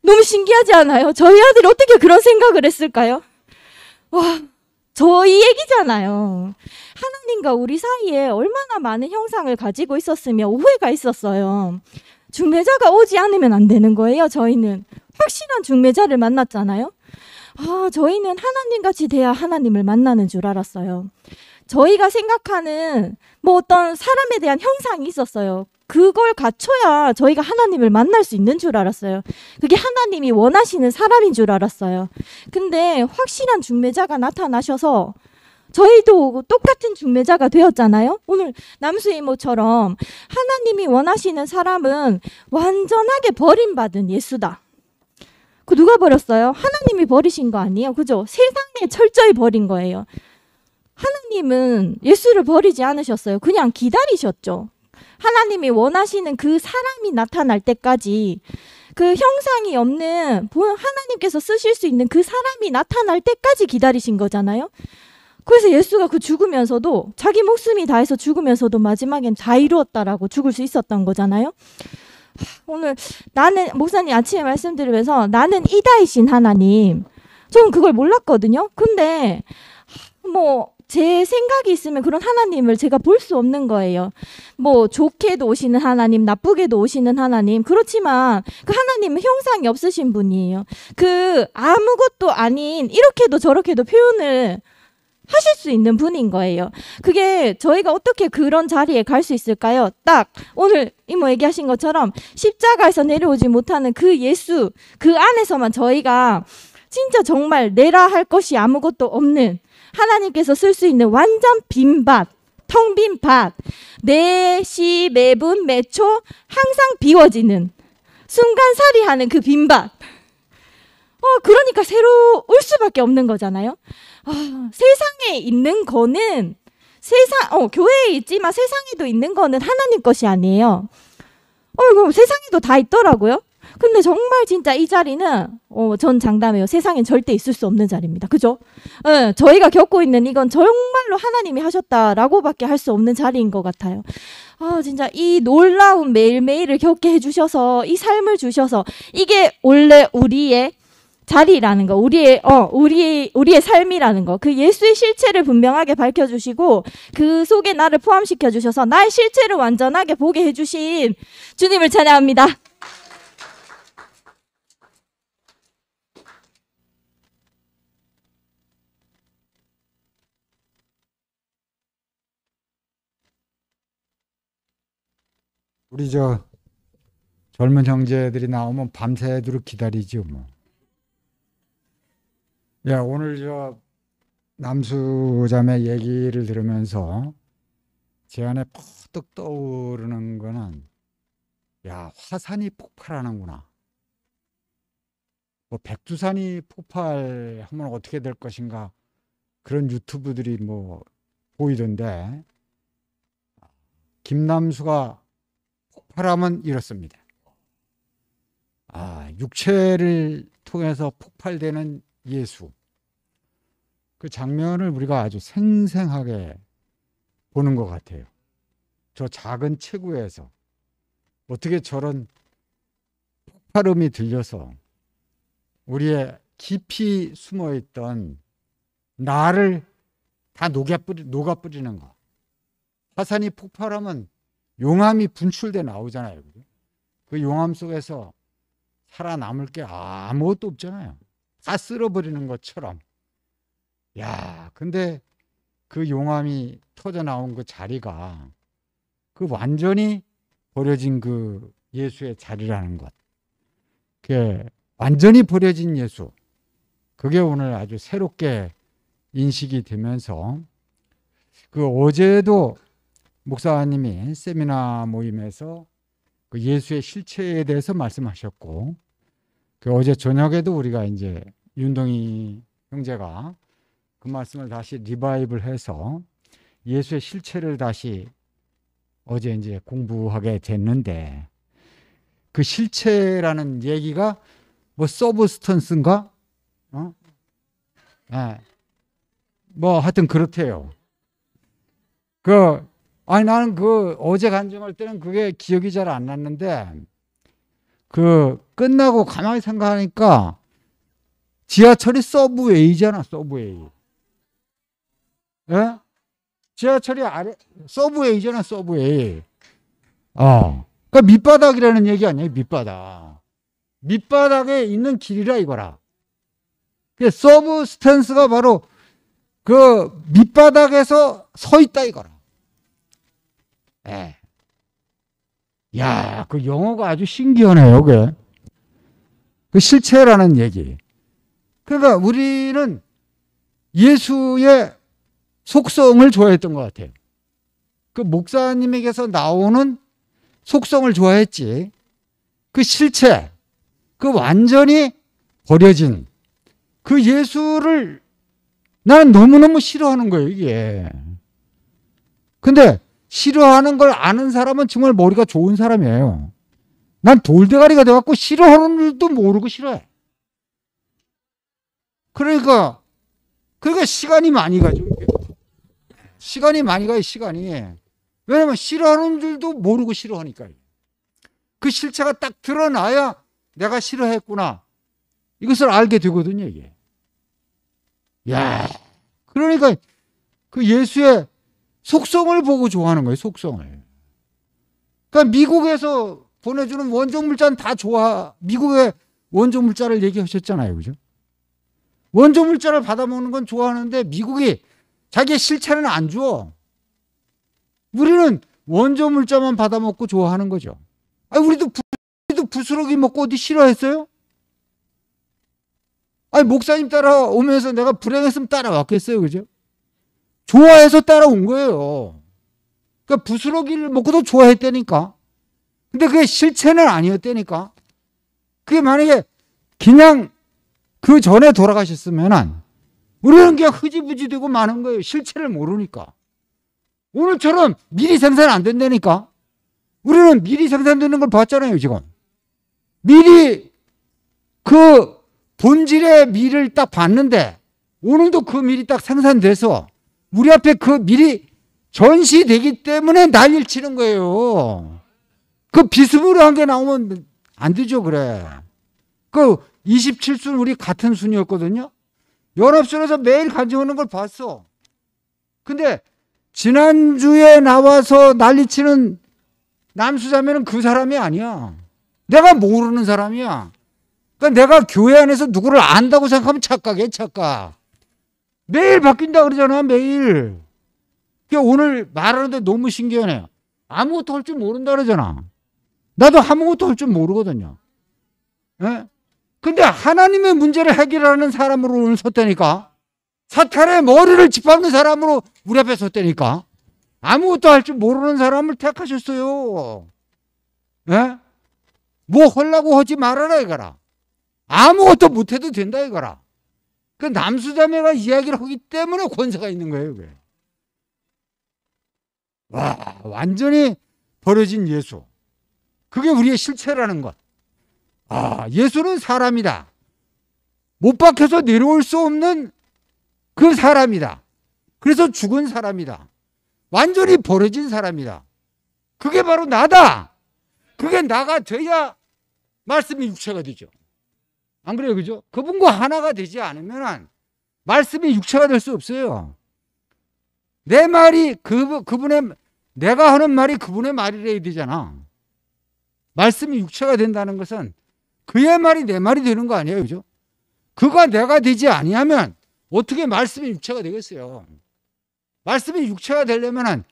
너무 신기하지 않아요? 저희 아들이 어떻게 그런 생각을 했을까요? 와, 저희 얘기잖아요. 하나님과 우리 사이에 얼마나 많은 형상을 가지고 있었으며 오해가 있었어요. 중매자가 오지 않으면 안 되는 거예요, 저희는. 확실한 중매자를 만났잖아요. 아, 저희는 하나님 같이 돼야 하나님을 만나는 줄 알았어요. 저희가 생각하는 뭐 어떤 사람에 대한 형상이 있었어요. 그걸 갖춰야 저희가 하나님을 만날 수 있는 줄 알았어요. 그게 하나님이 원하시는 사람인 줄 알았어요. 근데 확실한 중매자가 나타나셔서 저희도 똑같은 중매자가 되었잖아요. 오늘 남수 이모처럼 하나님이 원하시는 사람은 완전하게 버림받은 예수다. 그 누가 버렸어요? 하나님이 버리신 거 아니에요. 그죠? 세상에 철저히 버린 거예요. 하나님은 예수를 버리지 않으셨어요. 그냥 기다리셨죠. 하나님이 원하시는 그 사람이 나타날 때까지 그 형상이 없는 하나님께서 쓰실 수 있는 그 사람이 나타날 때까지 기다리신 거잖아요. 그래서 예수가 그 죽으면서도 자기 목숨이 다해서 죽으면서도 마지막엔 다 이루었다라고 죽을 수 있었던 거잖아요. 오늘 나는 목사님 아침에 말씀드리면서 나는 이다이신 하나님. 저는 그걸 몰랐거든요. 근데 뭐제 생각이 있으면 그런 하나님을 제가 볼 수 없는 거예요. 뭐 좋게도 오시는 하나님, 나쁘게도 오시는 하나님. 그렇지만 그 하나님은 형상이 없으신 분이에요. 그 아무것도 아닌 이렇게도 저렇게도 표현을 하실 수 있는 분인 거예요. 그게 저희가 어떻게 그런 자리에 갈 수 있을까요? 딱 오늘 이모 얘기하신 것처럼 십자가에서 내려오지 못하는 그 예수 그 안에서만 저희가 진짜 정말 내라 할 것이 아무것도 없는 하나님께서 쓸 수 있는 완전 빈밭, 텅 빈 밭, 내 시, 매분, 매초 항상 비워지는 순간살이하는 그 빈밭. 어, 그러니까 새로울 수밖에 없는 거잖아요. 어, 세상에 있는 거는 세상, 어, 교회에 있지만 세상에도 있는 거는 하나님 것이 아니에요. 어, 그럼 세상에도 다 있더라고요. 근데 정말 진짜 이 자리는 어, 전 장담해요. 세상엔 절대 있을 수 없는 자리입니다. 그죠? 예, 저희가 겪고 있는 이건 정말로 하나님이 하셨다라고밖에 할 수 없는 자리인 것 같아요. 아, 진짜 이 놀라운 매일매일을 겪게 해주셔서 이 삶을 주셔서 이게 원래 우리의 자리라는 거, 우리의 어, 우리 우리의 삶이라는 거, 그 예수의 실체를 분명하게 밝혀 주시고 그 속에 나를 포함시켜 주셔서 나의 실체를 완전하게 보게 해 주신 주님을 찬양합니다. 우리 저 젊은 형제들이 나오면 밤새도록 기다리죠 뭐. 야 오늘 저 남수자매 얘기를 들으면서 제 안에 퍼뜩 떠오르는 거는 야 화산이 폭발하는구나. 뭐 백두산이 폭발하면 어떻게 될 것인가 그런 유튜브들이 뭐 보이던데 김남수가 사람은 이렇습니다. 아, 육체를 통해서 폭발되는 예수. 그 장면을 우리가 아주 생생하게 보는 것 같아요. 저 작은 체구에서 어떻게 저런 폭발음이 들려서 우리의 깊이 숨어 있던 나를 다 녹아 뿌리, 녹아 뿌리는 거. 화산이 폭발하면 용암이 분출돼 나오잖아요. 그 용암 속에서 살아남을 게 아무것도 없잖아요. 다 쓸어버리는 것처럼. 야, 근데 그 용암이 터져 나온 그 자리가 그 완전히 버려진 그 예수의 자리라는 것. 그 완전히 버려진 예수. 그게 오늘 아주 새롭게 인식이 되면서 그 어제도 목사님이 세미나 모임에서 그 예수의 실체에 대해서 말씀하셨고 그 어제 저녁에도 우리가 이제 윤동희 형제가 그 말씀을 다시 리바이브를 해서 예수의 실체를 다시 어제 이제 공부하게 됐는데 그 실체라는 얘기가 뭐 서브스턴스인가? 어? 네. 뭐 하여튼 그렇대요. 그 아니 나는 그 어제 간증할 때는 그게 기억이 잘 안 났는데 그 끝나고 가만히 생각하니까 지하철이 서브웨이잖아 서브웨이 예? 지하철이 아래 서브웨이잖아 서브웨이 어. 그러니까 밑바닥이라는 얘기 아니에요 밑바닥 밑바닥에 있는 길이라 이거라 그 서브스탠스가 바로 그 밑바닥에서 서 있다 이거라 예. 야, 그 영어가 아주 신기하네요, 그게. 그 실체라는 얘기. 그러니까 우리는 예수의 속성을 좋아했던 것 같아요. 그 목사님에게서 나오는 속성을 좋아했지. 그 실체, 그 완전히 버려진 그 예수를 나는 너무너무 싫어하는 거예요, 이게. 근데 싫어하는 걸 아는 사람은 정말 머리가 좋은 사람이에요. 난 돌대가리가 돼갖고 싫어하는 일도 모르고 싫어해. 그러니까, 그러니까 시간이 많이 가죠. 시간이 많이 가요, 시간이. 왜냐면 싫어하는 줄도 모르고 싫어하니까요. 그 실체가 딱 드러나야 내가 싫어했구나. 이것을 알게 되거든요, 이게. 야 그러니까 그 예수의 속성을 보고 좋아하는 거예요, 속성을. 그러니까 미국에서 보내주는 원종 물자는 다 좋아. 미국의 원종 물자를 얘기하셨잖아요, 그죠? 원종 물자를 받아먹는 건 좋아하는데 미국이 자기의 실체는 안 줘. 우리는 원조 물자만 받아먹고 좋아하는 거죠. 아, 우리도 부, 우리도 부스러기 먹고 어디 싫어했어요? 아니 목사님 따라오면서 내가 불행했으면 따라왔겠어요, 그죠? 좋아해서 따라온 거예요. 그러니까 부스러기를 먹고도 좋아했다니까. 근데 그게 실체는 아니었다니까. 그게 만약에 그냥 그 전에 돌아가셨으면 우리는 그냥 흐지부지 되고 많은 거예요. 실체를 모르니까. 오늘처럼 미리 생산 안 된다니까. 우리는 미리 생산되는 걸 봤잖아요, 지금. 미리 그 본질의 미를 딱 봤는데 오늘도 그 미리 딱 생산돼서 우리 앞에 그 미리 전시되기 때문에 난리를 치는 거예요. 그 비스무리한 게 나오면 안 되죠, 그래. 그 27순 우리 같은 순이었거든요. 연합순에서 매일 가져오는 걸 봤어. 근데 지난주에 나와서 난리치는 남수자매는 그 사람이 아니야. 내가 모르는 사람이야. 그러니까 내가 교회 안에서 누구를 안다고 생각하면 착각이야, 착각. 매일 바뀐다 그러잖아, 매일. 그러니까 오늘 말하는데 너무 신기하네 아무것도 할 줄 모른다 그러잖아. 나도 아무것도 할 줄 모르거든요. 예? 근데 하나님의 문제를 해결하는 사람으로 오늘 섰다니까. 사탄의 머리를 짚밟는 사람으로 우리 앞에 섰다니까. 아무것도 할 줄 모르는 사람을 택하셨어요. 예? 뭐 하려고 하지 말아라 이거라. 아무것도 못해도 된다 이거라. 그 남수자매가 이야기를 하기 때문에 권세가 있는 거예요. 그와 완전히 버려진 예수. 그게 우리의 실체라는 것. 아 예수는 사람이다. 못 박혀서 내려올 수 없는 그 사람이다. 그래서 죽은 사람이다. 완전히 버려진 사람이다. 그게 바로 나다. 그게 나가 돼야 말씀이 육체가 되죠. 안 그래요, 그죠? 그분과 하나가 되지 않으면 말씀이 육체가 될 수 없어요. 내 말이 그 그분의 내가 하는 말이 그분의 말이래야 되잖아. 말씀이 육체가 된다는 것은 그의 말이 내 말이 되는 거 아니에요, 그죠? 그가 내가 되지 아니하면 어떻게 말씀이 육체가 되겠어요? 말씀이 육체가 되려면은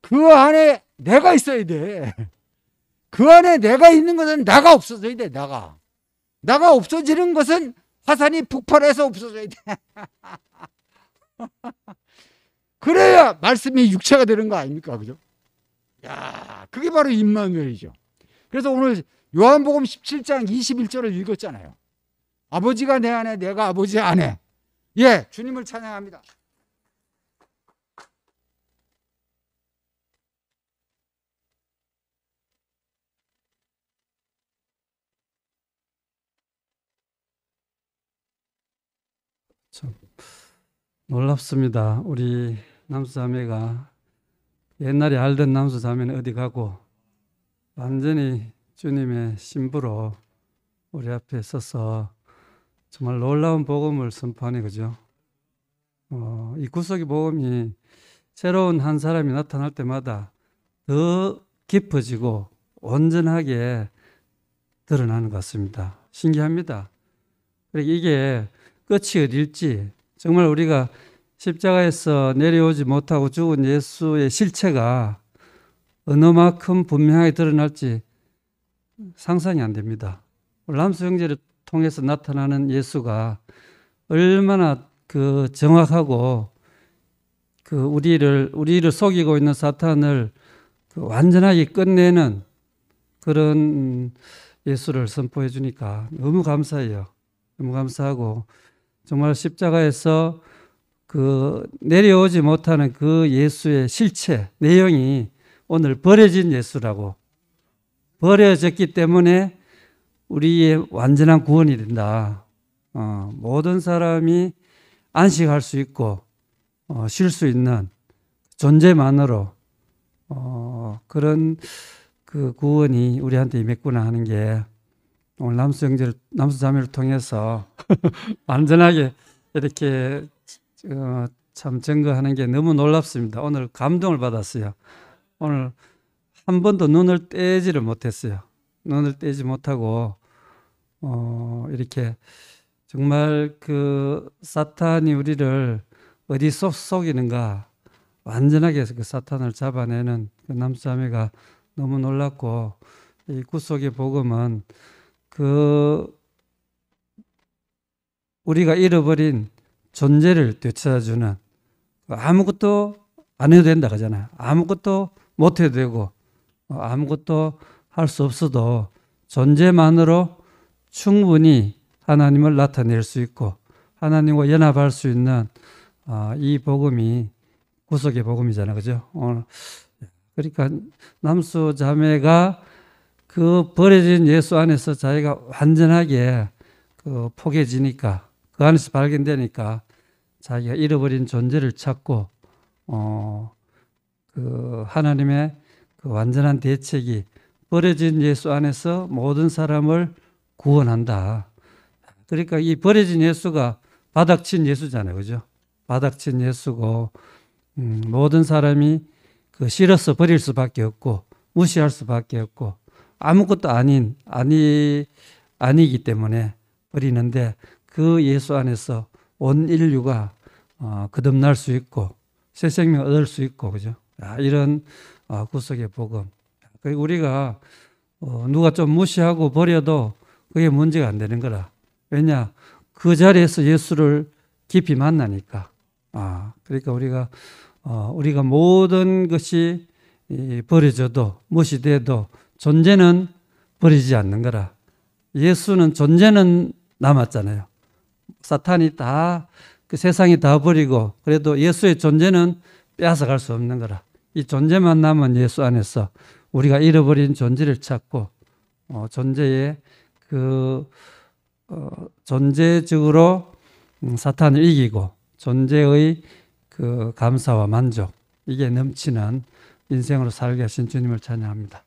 그 안에 내가 있어야 돼. 그 안에 내가 있는 것은 나가 없어져야 돼, 나가. 나가 없어지는 것은 화산이 폭발해서 없어져야 돼. 그래야 말씀이 육체가 되는 거 아닙니까? 그죠? 야, 그게 바로 임마누엘이죠. 그래서 오늘 요한복음 17장 21절을 읽었잖아요. 아버지가 내 안에 내가 아버지 안에. 예, 주님을 찬양합니다. 놀랍습니다. 우리 남수 자매가 옛날에 알던 남수 자매는 어디 가고 완전히 주님의 신부로 우리 앞에 서서 정말 놀라운 복음을 선포하네 그죠? 어, 이 구속의 복음이 새로운 한 사람이 나타날 때마다 더 깊어지고 온전하게 드러나는 것 같습니다. 신기합니다. 그래 그러니까 이게 끝이 어딜지 정말 우리가 십자가에서 내려오지 못하고 죽은 예수의 실체가 어느만큼 분명하게 드러날지 상상이 안 됩니다. 람스 형제를 통해서 나타나는 예수가 얼마나 그 정확하고 그 우리를 우리를 속이고 있는 사탄을 그 완전하게 끝내는 그런 예수를 선포해 주니까 너무 감사해요. 너무 감사하고 정말 십자가에서 그 내려오지 못하는 그 예수의 실체, 내용이 오늘 버려진 예수라고 버려졌기 때문에 우리의 완전한 구원이 된다. 어, 모든 사람이 안식할 수 있고 어, 쉴수 있는 존재만으로 어, 그런 그 구원이 우리한테 임했구나 하는 게 오늘 남수 형제를 남수 자매를 통해서 완전하게 이렇게 어, 참 증거하는 게 너무 놀랍습니다. 오늘 감동을 받았어요. 오늘 한 번도 눈을 떼지를 못했어요. 눈을 떼지 못하고 어, 이렇게 정말 그 사탄이 우리를 어디 속 속이는가 완전하게 그 사탄을 잡아내는 그 남수 자매가 너무 놀랐고 이 구속의 복음은 그 우리가 잃어버린 존재를 되찾아주는 그 아무것도 안 해도 된다 그러잖아. 요 아무것도 못 해도 되고 어, 아무것도 할 수 없어도 존재만으로 충분히 하나님을 나타낼 수 있고 하나님과 연합할 수 있는 어, 이 복음이 구속의 복음이잖아, 요 그죠? 그러니까 남수 자매가 그 버려진 예수 안에서 자기가 완전하게 그 포개지니까 그 안에서 발견되니까 자기가 잃어버린 존재를 찾고 어 그 하나님의 그 완전한 대책이 버려진 예수 안에서 모든 사람을 구원한다. 그러니까 이 버려진 예수가 바닥친 예수잖아요. 그죠? 바닥친 예수고 음, 모든 사람이 그 싫어서 버릴 수밖에 없고 무시할 수밖에 없고 아무것도 아닌 아니 아니기 때문에 버리는데 그 예수 안에서 온 인류가 어, 거듭날 수 있고 새 생명 얻을 수 있고 그죠? 아, 이런 어, 구속의 복음. 그 우리가 어, 누가 좀 무시하고 버려도 그게 문제가 안 되는 거라. 왜냐 그 자리에서 예수를 깊이 만나니까. 아 그러니까 우리가 어, 우리가 모든 것이 버려져도 무시돼도 존재는 버리지 않는 거라. 예수는 존재는 남았잖아요. 사탄이 다, 그 세상이 다 버리고, 그래도 예수의 존재는 빼앗갈수 없는 거라. 이 존재만 남은 예수 안에서 우리가 잃어버린 존재를 찾고, 어, 존재의 그, 어, 존재적으로 음, 사탄을 이기고, 존재의 그 감사와 만족, 이게 넘치는 인생으로 살게 하신 주님을 찬양합니다.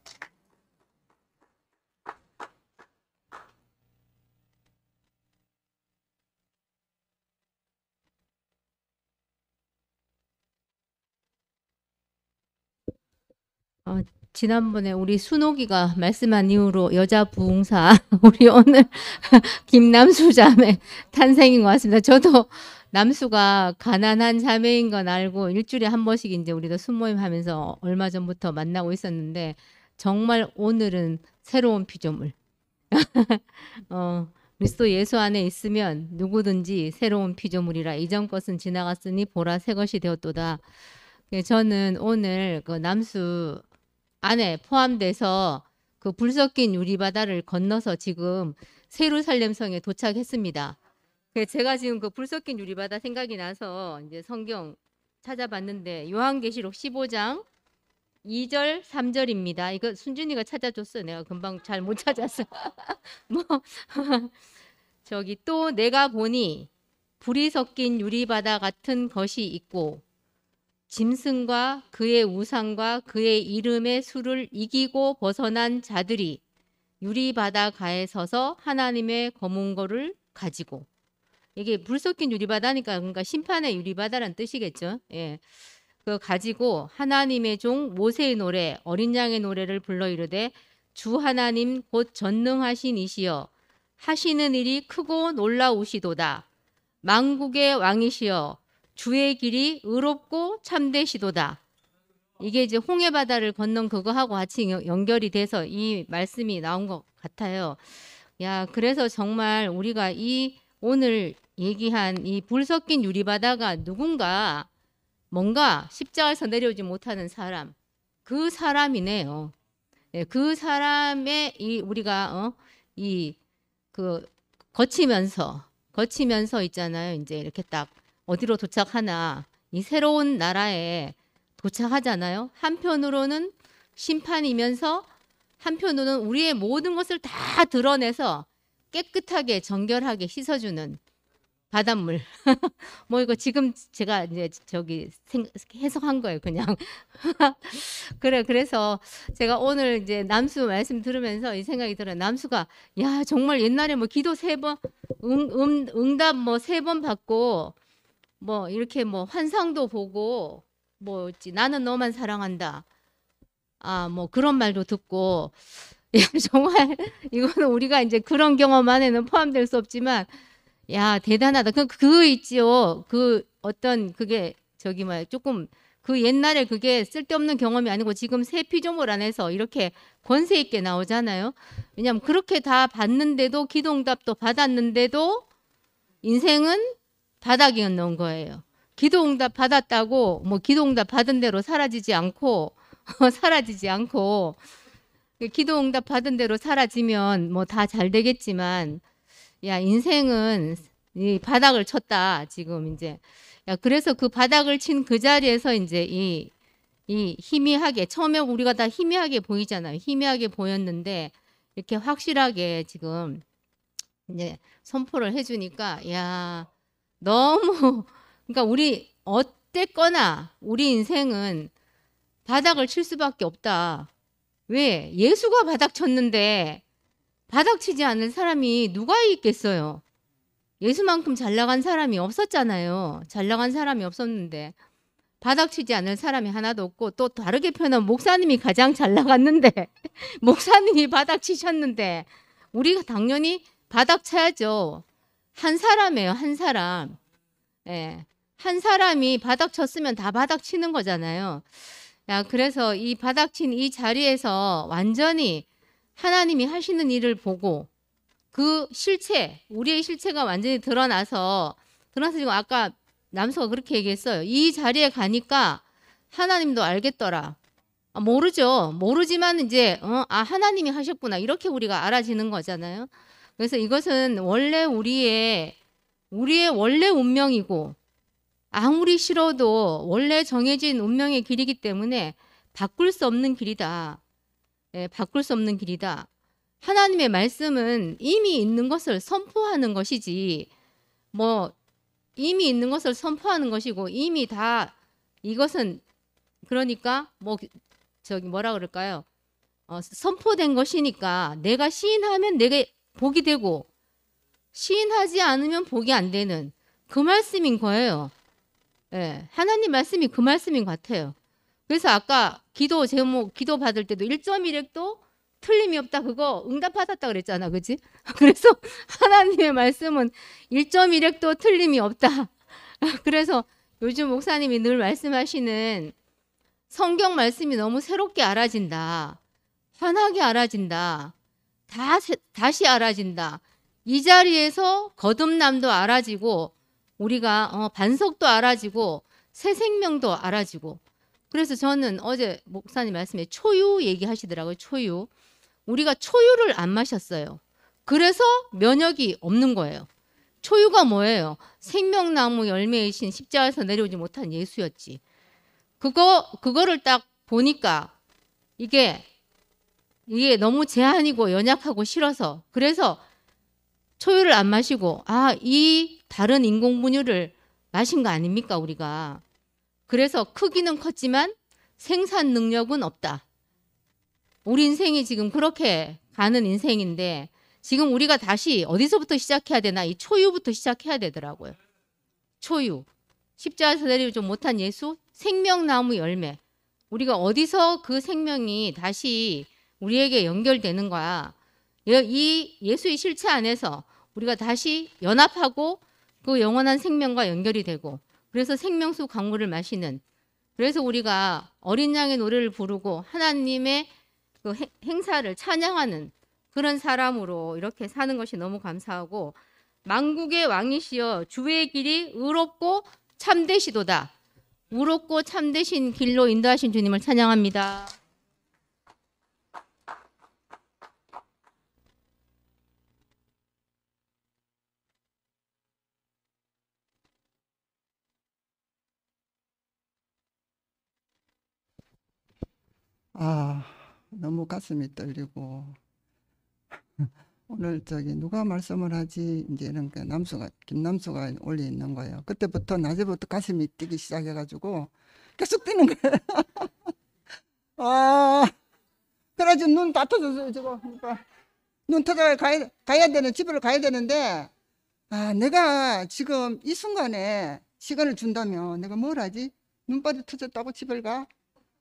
어, 지난번에 우리 순옥이가 말씀한 이후로 여자 부흥사 우리 오늘 김남수 자매 탄생인 것 같습니다. 저도 남수가 가난한 자매인 건 알고 일주일에 한 번씩 이제 우리도 순모임 하면서 얼마 전부터 만나고 있었는데 정말 오늘은 새로운 피조물. 어, 그리스도 예수 안에 있으면 누구든지 새로운 피조물이라 이전 것은 지나갔으니 보라 새 것이 되었도다. 예, 저는 오늘 그 남수 안에 포함돼서 그 불섞인 유리바다를 건너서 지금 세루살렘성에 도착했습니다. 그 제가 지금 그 불섞인 유리바다 생각이 나서 이제 성경 찾아봤는데 요한계시록 15장 2절 3절입니다. 이거 순준이가 찾아줬어. 내가 금방 잘 못 찾았어. 뭐 저기 또 내가 보니 불이 섞인 유리바다 같은 것이 있고 짐승과 그의 우상과 그의 이름의 수를 이기고 벗어난 자들이 유리바다가에 서서 하나님의 검은 거를 가지고 이게 불 섞인 유리바다니까 그러니까 심판의 유리바다란 뜻이겠죠. 예. 그 가지고 하나님의 종 모세의 노래 어린 양의 노래를 불러 이르되 주 하나님 곧 전능하신 이시여 하시는 일이 크고 놀라우시도다. 만국의 왕이시여 주의 길이 의롭고 참되시도다. 이게 이제 홍해 바다를 건넌 그거하고 같이 연결이 돼서 이 말씀이 나온 것 같아요. 야, 그래서 정말 우리가 이 오늘 얘기한 이불 섞인 유리 바다가 누군가 뭔가 십자가에서 내려오지 못하는 사람 그 사람이네요. 네, 그 사람의 이 우리가 어, 이그 거치면서 거치면서 있잖아요. 이제 이렇게 딱 어디로 도착하나 이 새로운 나라에 도착하잖아요. 한편으로는 심판이면서 한편으로는 우리의 모든 것을 다 드러내서 깨끗하게 정결하게 씻어주는 바닷물. 뭐 이거 지금 제가 이제 저기 해석한 거예요, 그냥. 그래, 그래서 제가 오늘 이제 남수 말씀 들으면서 이 생각이 들어요. 남수가, 야, 정말 옛날에 뭐 기도 세 번, 응, 응, 응답 뭐 세 번 받고, 뭐 이렇게 뭐 환상도 보고 뭐지 나는 너만 사랑한다. 아, 뭐 그런 말도 듣고 야, 정말 이거는 우리가 이제 그런 경험 안에는 포함될 수 없지만 야, 대단하다. 그, 그 있지요. 그 어떤 그게 저기 뭐야. 조금 그 옛날에 그게 쓸데없는 경험이 아니고 지금 새 피조물 안에서 이렇게 권세 있게 나오잖아요. 왜냐하면 그렇게 다 봤는데도 기동답도 받았는데도 인생은 바닥에 넣은 거예요. 기도 응답 받았다고 뭐 기도 응답 받은 대로 사라지지 않고 사라지지 않고 기도 응답 받은 대로 사라지면 뭐 다 잘 되겠지만 야 인생은 이 바닥을 쳤다 지금 이제 야 그래서 그 바닥을 친 그 자리에서 이제 이 이 희미하게 처음에 우리가 다 희미하게 보이잖아요 희미하게 보였는데 이렇게 확실하게 지금 이제 선포를 해주니까 야 너무 그러니까 우리 어땠거나 우리 인생은 바닥을 칠 수밖에 없다. 왜? 예수가 바닥 쳤는데 바닥 치지 않을 사람이 누가 있겠어요? 예수만큼 잘 나간 사람이 없었잖아요. 잘 나간 사람이 없었는데 바닥 치지 않을 사람이 하나도 없고 또 다르게 표현하면 목사님이 가장 잘 나갔는데 목사님이 바닥 치셨는데 우리가 당연히 바닥 쳐야죠. 한 사람이에요, 한 사람. 예. 한 사람이 바닥 쳤으면 다 바닥 치는 거잖아요. 야, 그래서 이 바닥 친 이 자리에서 완전히 하나님이 하시는 일을 보고 그 실체, 우리의 실체가 완전히 드러나서 드러나서 지금 아까 남수가 그렇게 얘기했어요. 이 자리에 가니까 하나님도 알겠더라. 아, 모르죠. 모르지만 이제 어, 아 하나님이 하셨구나 이렇게 우리가 알아지는 거잖아요. 그래서 이것은 원래 우리의 우리의 원래 운명이고 아무리 싫어도 원래 정해진 운명의 길이기 때문에 바꿀 수 없는 길이다. 예, 바꿀 수 없는 길이다. 하나님의 말씀은 이미 있는 것을 선포하는 것이지 뭐 이미 있는 것을 선포하는 것이고 이미 다 이것은 그러니까 뭐 저기 뭐라 그럴까요? 어, 선포된 것이니까 내가 시인하면 내가 복이 되고 시인하지 않으면 복이 안 되는 그 말씀인 거예요. 예, 하나님 말씀이 그 말씀인 것 같아요. 그래서 아까 기도 제목 기도 받을 때도 1.1핵도 틀림이 없다 그거 응답하셨다 그랬잖아 그지 그래서 하나님의 말씀은 1.1핵도 틀림이 없다 그래서 요즘 목사님이 늘 말씀하시는 성경 말씀이 너무 새롭게 알아진다 환하게 알아진다 다, 다시 알아진다. 이 자리에서 거듭남도 알아지고 우리가 어, 반석도 알아지고 새 생명도 알아지고 그래서 저는 어제 목사님 말씀에 초유 얘기하시더라고요. 초유. 우리가 초유를 안 마셨어요. 그래서 면역이 없는 거예요. 초유가 뭐예요? 생명나무 열매이신 십자에서 내려오지 못한 예수였지. 그거 그거를 딱 보니까 이게 이게 너무 제한이고 연약하고 싫어서 그래서 초유를 안 마시고 아 이 다른 인공분유를 마신 거 아닙니까 우리가 그래서 크기는 컸지만 생산 능력은 없다 우리 인생이 지금 그렇게 가는 인생인데 지금 우리가 다시 어디서부터 시작해야 되나 이 초유부터 시작해야 되더라고요 초유 십자가에서 내리지 못한 예수 생명나무 열매 우리가 어디서 그 생명이 다시 우리에게 연결되는 거야. 예, 이 예수의 실체 안에서 우리가 다시 연합하고 그 영원한 생명과 연결이 되고 그래서 생명수 강물을 마시는 그래서 우리가 어린 양의 노래를 부르고 하나님의 그 행사를 찬양하는 그런 사람으로 이렇게 사는 것이 너무 감사하고 만국의 왕이시여 주의 길이 의롭고 참되시도다. 의롭고 참되신 길로 인도하신 주님을 찬양합니다. 아, 너무 가슴이 떨리고. 오늘 저기 누가 말씀을 하지 이제 그 남수가 김남수가 올리 있는 거예요. 그때부터 낮에부터 가슴이 뛰기 시작해가지고 계속 뛰는 거예요. 아, 그래가지고 눈 다 터졌어요 지금. 그러니까 눈 터져 가야 가야 되는 집으 가야 되는데 아 내가 지금 이 순간에 시간을 준다면 내가 뭘 하지? 눈발이 터졌다고 집을 가?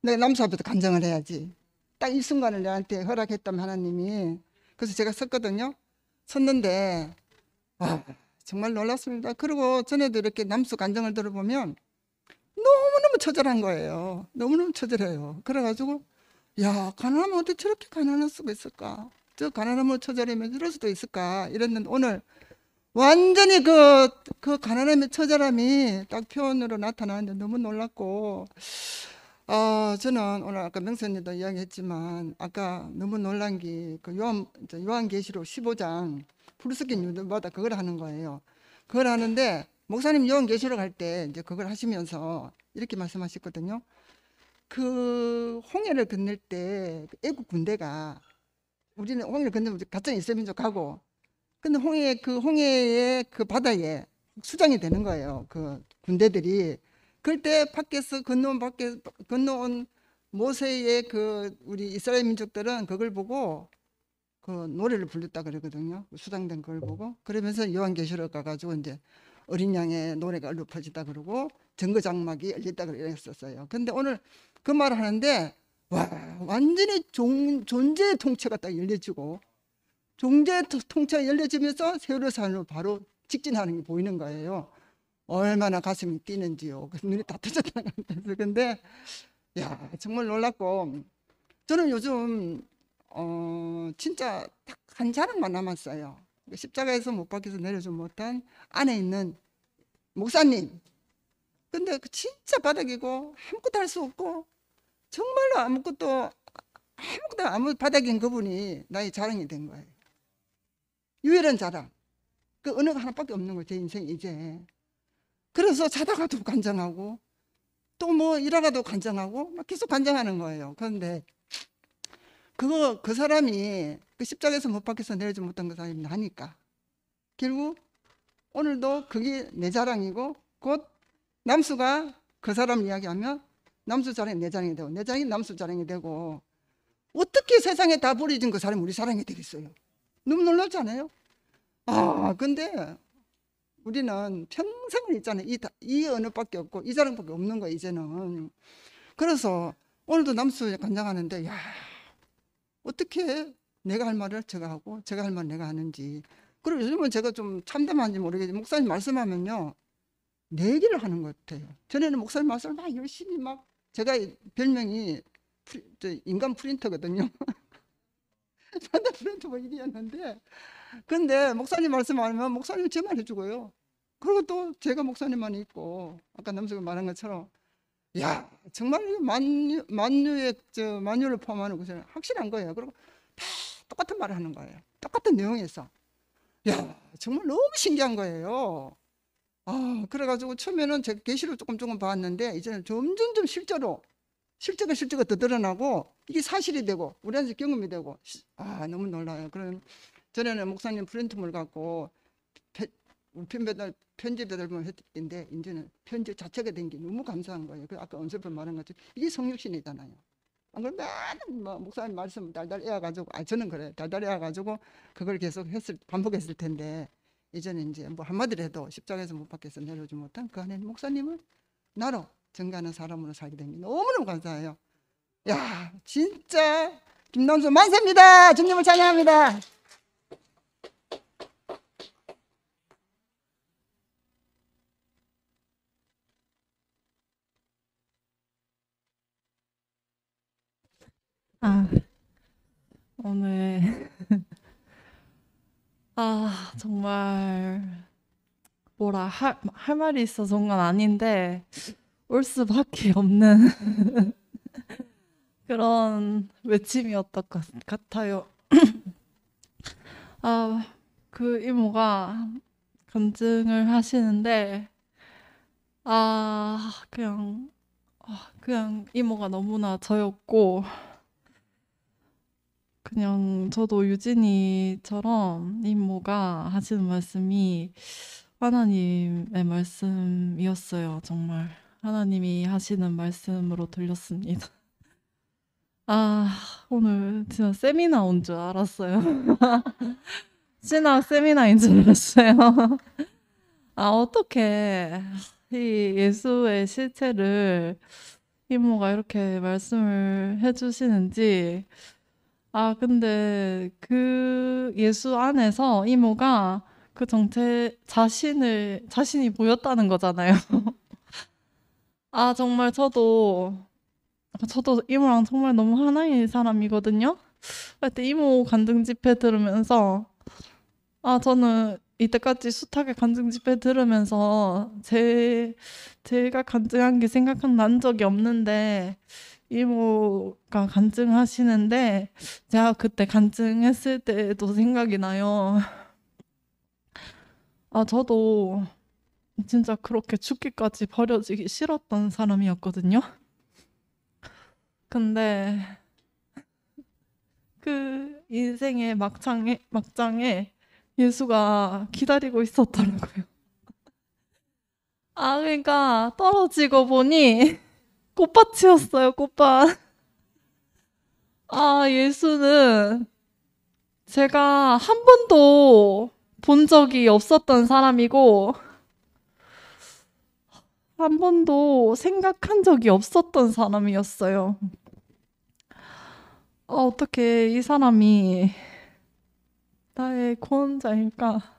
내 남수앞에도 간정을 해야지. 딱 이 순간을 나한테 허락했다면 하나님이. 그래서 제가 썼거든요. 썼는데 아, 정말 놀랐습니다. 그리고 전에도 이렇게 남수 간정을 들어보면 너무너무 처절한 거예요. 너무너무 처절해요. 그래가지고 야 가난하면 어떻게 저렇게 가난할 수가 있을까? 저가난하면 처절하면 이럴 수도 있을까? 이랬는데 오늘 완전히 그, 그 가난함의 처절함이 딱 표현으로 나타나는데 너무 놀랐고 어, 저는 오늘 아까 명선님도 이야기했지만 아까 너무 놀란 게그 요한 요한계시록 15장 불스인 유들마다 그걸 하는 거예요. 그걸 하는데 목사님 요한계시록 할때 이제 그걸 하시면서 이렇게 말씀하셨거든요. 그 홍해를 건널 때 그 애국 군대가 우리는 홍해를 건너면 가짜 이슬민족 가고 근데 홍해 그 홍해의 그 바다에 수장이 되는 거예요. 그 군대들이 그때 밖에서 건너온 밖에 건너온 모세의 그 우리 이스라엘 민족들은 그걸 보고 그 노래를 불렀다 그러거든요. 수장된 걸 보고 그러면서 요한계시록 가가지고 이제 어린 양의 노래가 얼려 지다 그러고 정거장막이 열렸다 그랬었어요. 근데 오늘 그 말을 하는데 와 완전히 종, 존재의 통째가 딱 열려지고 종재의 통째가 열려지면서 세월호 산으로 바로 직진하는 게 보이는 거예요. 얼마나 가슴이 뛰는지요. 눈이 다 터졌다면서. 근데, 야, 정말 놀랐고. 저는 요즘, 어, 진짜 딱 한 자락만 남았어요. 십자가에서 못 박혀서 내려주 못한 안에 있는 목사님. 근데 그 진짜 바닥이고, 아무것도 할 수 없고, 정말로 아무것도, 아무것도 아무 바닥인 그분이 나의 자랑이 된 거예요. 유일한 자랑. 그 은혜가 하나밖에 없는 거예요, 제 인생 이제. 그래서 자다가도 간장하고 또 뭐 일하다도 간장하고 막 계속 간장하는 거예요. 그런데 그거 그 사람이 그 십자가에서 못 박혀서 내려지 못한 그 사람이 나니까 결국 오늘도 그게 내 자랑이고 곧 남수가 그 사람 이야기하면 남수 자랑이 내 자랑이 되고 내 자랑이 남수 자랑이 되고 어떻게 세상에 다 버려진 그 사람이 우리 사랑이 되겠어요? 너무 놀랍잖아요. 아 근데 우리는 평생을 있잖아요. 이, 이 언어밖에 없고 이 자랑밖에 없는 거야 이제는. 그래서 오늘도 남수 간장하는데 야 어떻게 내가 할 말을 제가 하고 제가 할 말을 내가 하는지. 그리고 요즘은 제가 좀 참담한지 모르겠지만 목사님 말씀하면요 내기를 하는 것 같아요. 전에는 목사님 말씀을 막 열심히 막 제가 별명이 프리, 인간 프린터거든요. 전에 프린터 뭐 일이었는데 근데 목사님 말씀 안 하면 목사님이 제말 해주고요. 그리고 또 제가 목사님만 있고 아까 남수가 말한 것처럼 야 정말 만유 만유의 저 만유를 포함하는 것은 확실한 거예요. 그리고 다 똑같은 말을 하는 거예요. 똑같은 내용에서 야 정말 너무 신기한 거예요. 아 그래가지고 처음에는 제 게시를 조금 조금 봤는데 이제는 점점점 실제로 실제가 실제가 더 드러나고 이게 사실이 되고 우리한테 경험이 되고 아 너무 놀라요. 그런 전에는 목사님 프린트물 갖고 우편배달 편집을 했는데 이제는 편집 자체가 된 게 너무 감사한 거예요. 그 아까 언설편 말한 것처럼 이게 성육신이잖아요. 안 그러면 뭐 목사님 말씀 달달 해가지고 아 저는 그래 달달 해가지고 그걸 계속 했을 반복했을 텐데 이제는 이제 뭐 한마디라도 십자에서못 밖에서 내려오지 못한 그 안에 목사님을 나로 증가하는 사람으로 살게 된 게 너무너무 감사해요. 야 진짜 김남수 만세입니다. 주님을 찬양합니다. 아, 오늘 아 정말 뭐라 할, 할 말이 있어서 온건 아닌데 울 수밖에 없는 그런 외침이었던 것 같아요. 아, 그 이모가 검증을 하시는데 아 그냥 아, 그냥 이모가 너무나 저였고 그냥 저도 유진이처럼 이모가 하시는 말씀이 하나님의 말씀이었어요. 정말 하나님이 하시는 말씀으로 들렸습니다. 아, 오늘 진짜 세미나 온 줄 알았어요. 신학 세미나인 줄 알았어요. 아, 어떻게 이 예수의 실체를 이모가 이렇게 말씀을 해주시는지 아, 근데 그 예수 안에서 이모가 그 정체 자신을 자신이 보였다는 거잖아요. 아, 정말 저도 저도 이모랑 정말 너무 하나인 사람이거든요. 그때 이모 간증 집회 들으면서 아, 저는 이때까지 숱하게 간증 집회 들으면서 제 제가 간증한 게 생각난 적이 없는데 이모가 간증하시는데 제가 그때 간증했을 때도 생각이 나요. 아 저도 진짜 그렇게 죽기까지 버려지기 싫었던 사람이었거든요. 근데 그 인생의 막장에 막장에 예수가 기다리고 있었더라고요. 아 그러니까 떨어지고 보니 꽃밭이었어요, 꽃밭. 아, 예수는 제가 한 번도 본 적이 없었던 사람이고, 한 번도 생각한 적이 없었던 사람이었어요. 아, 어떻게 이 사람이 나의 구원자일까?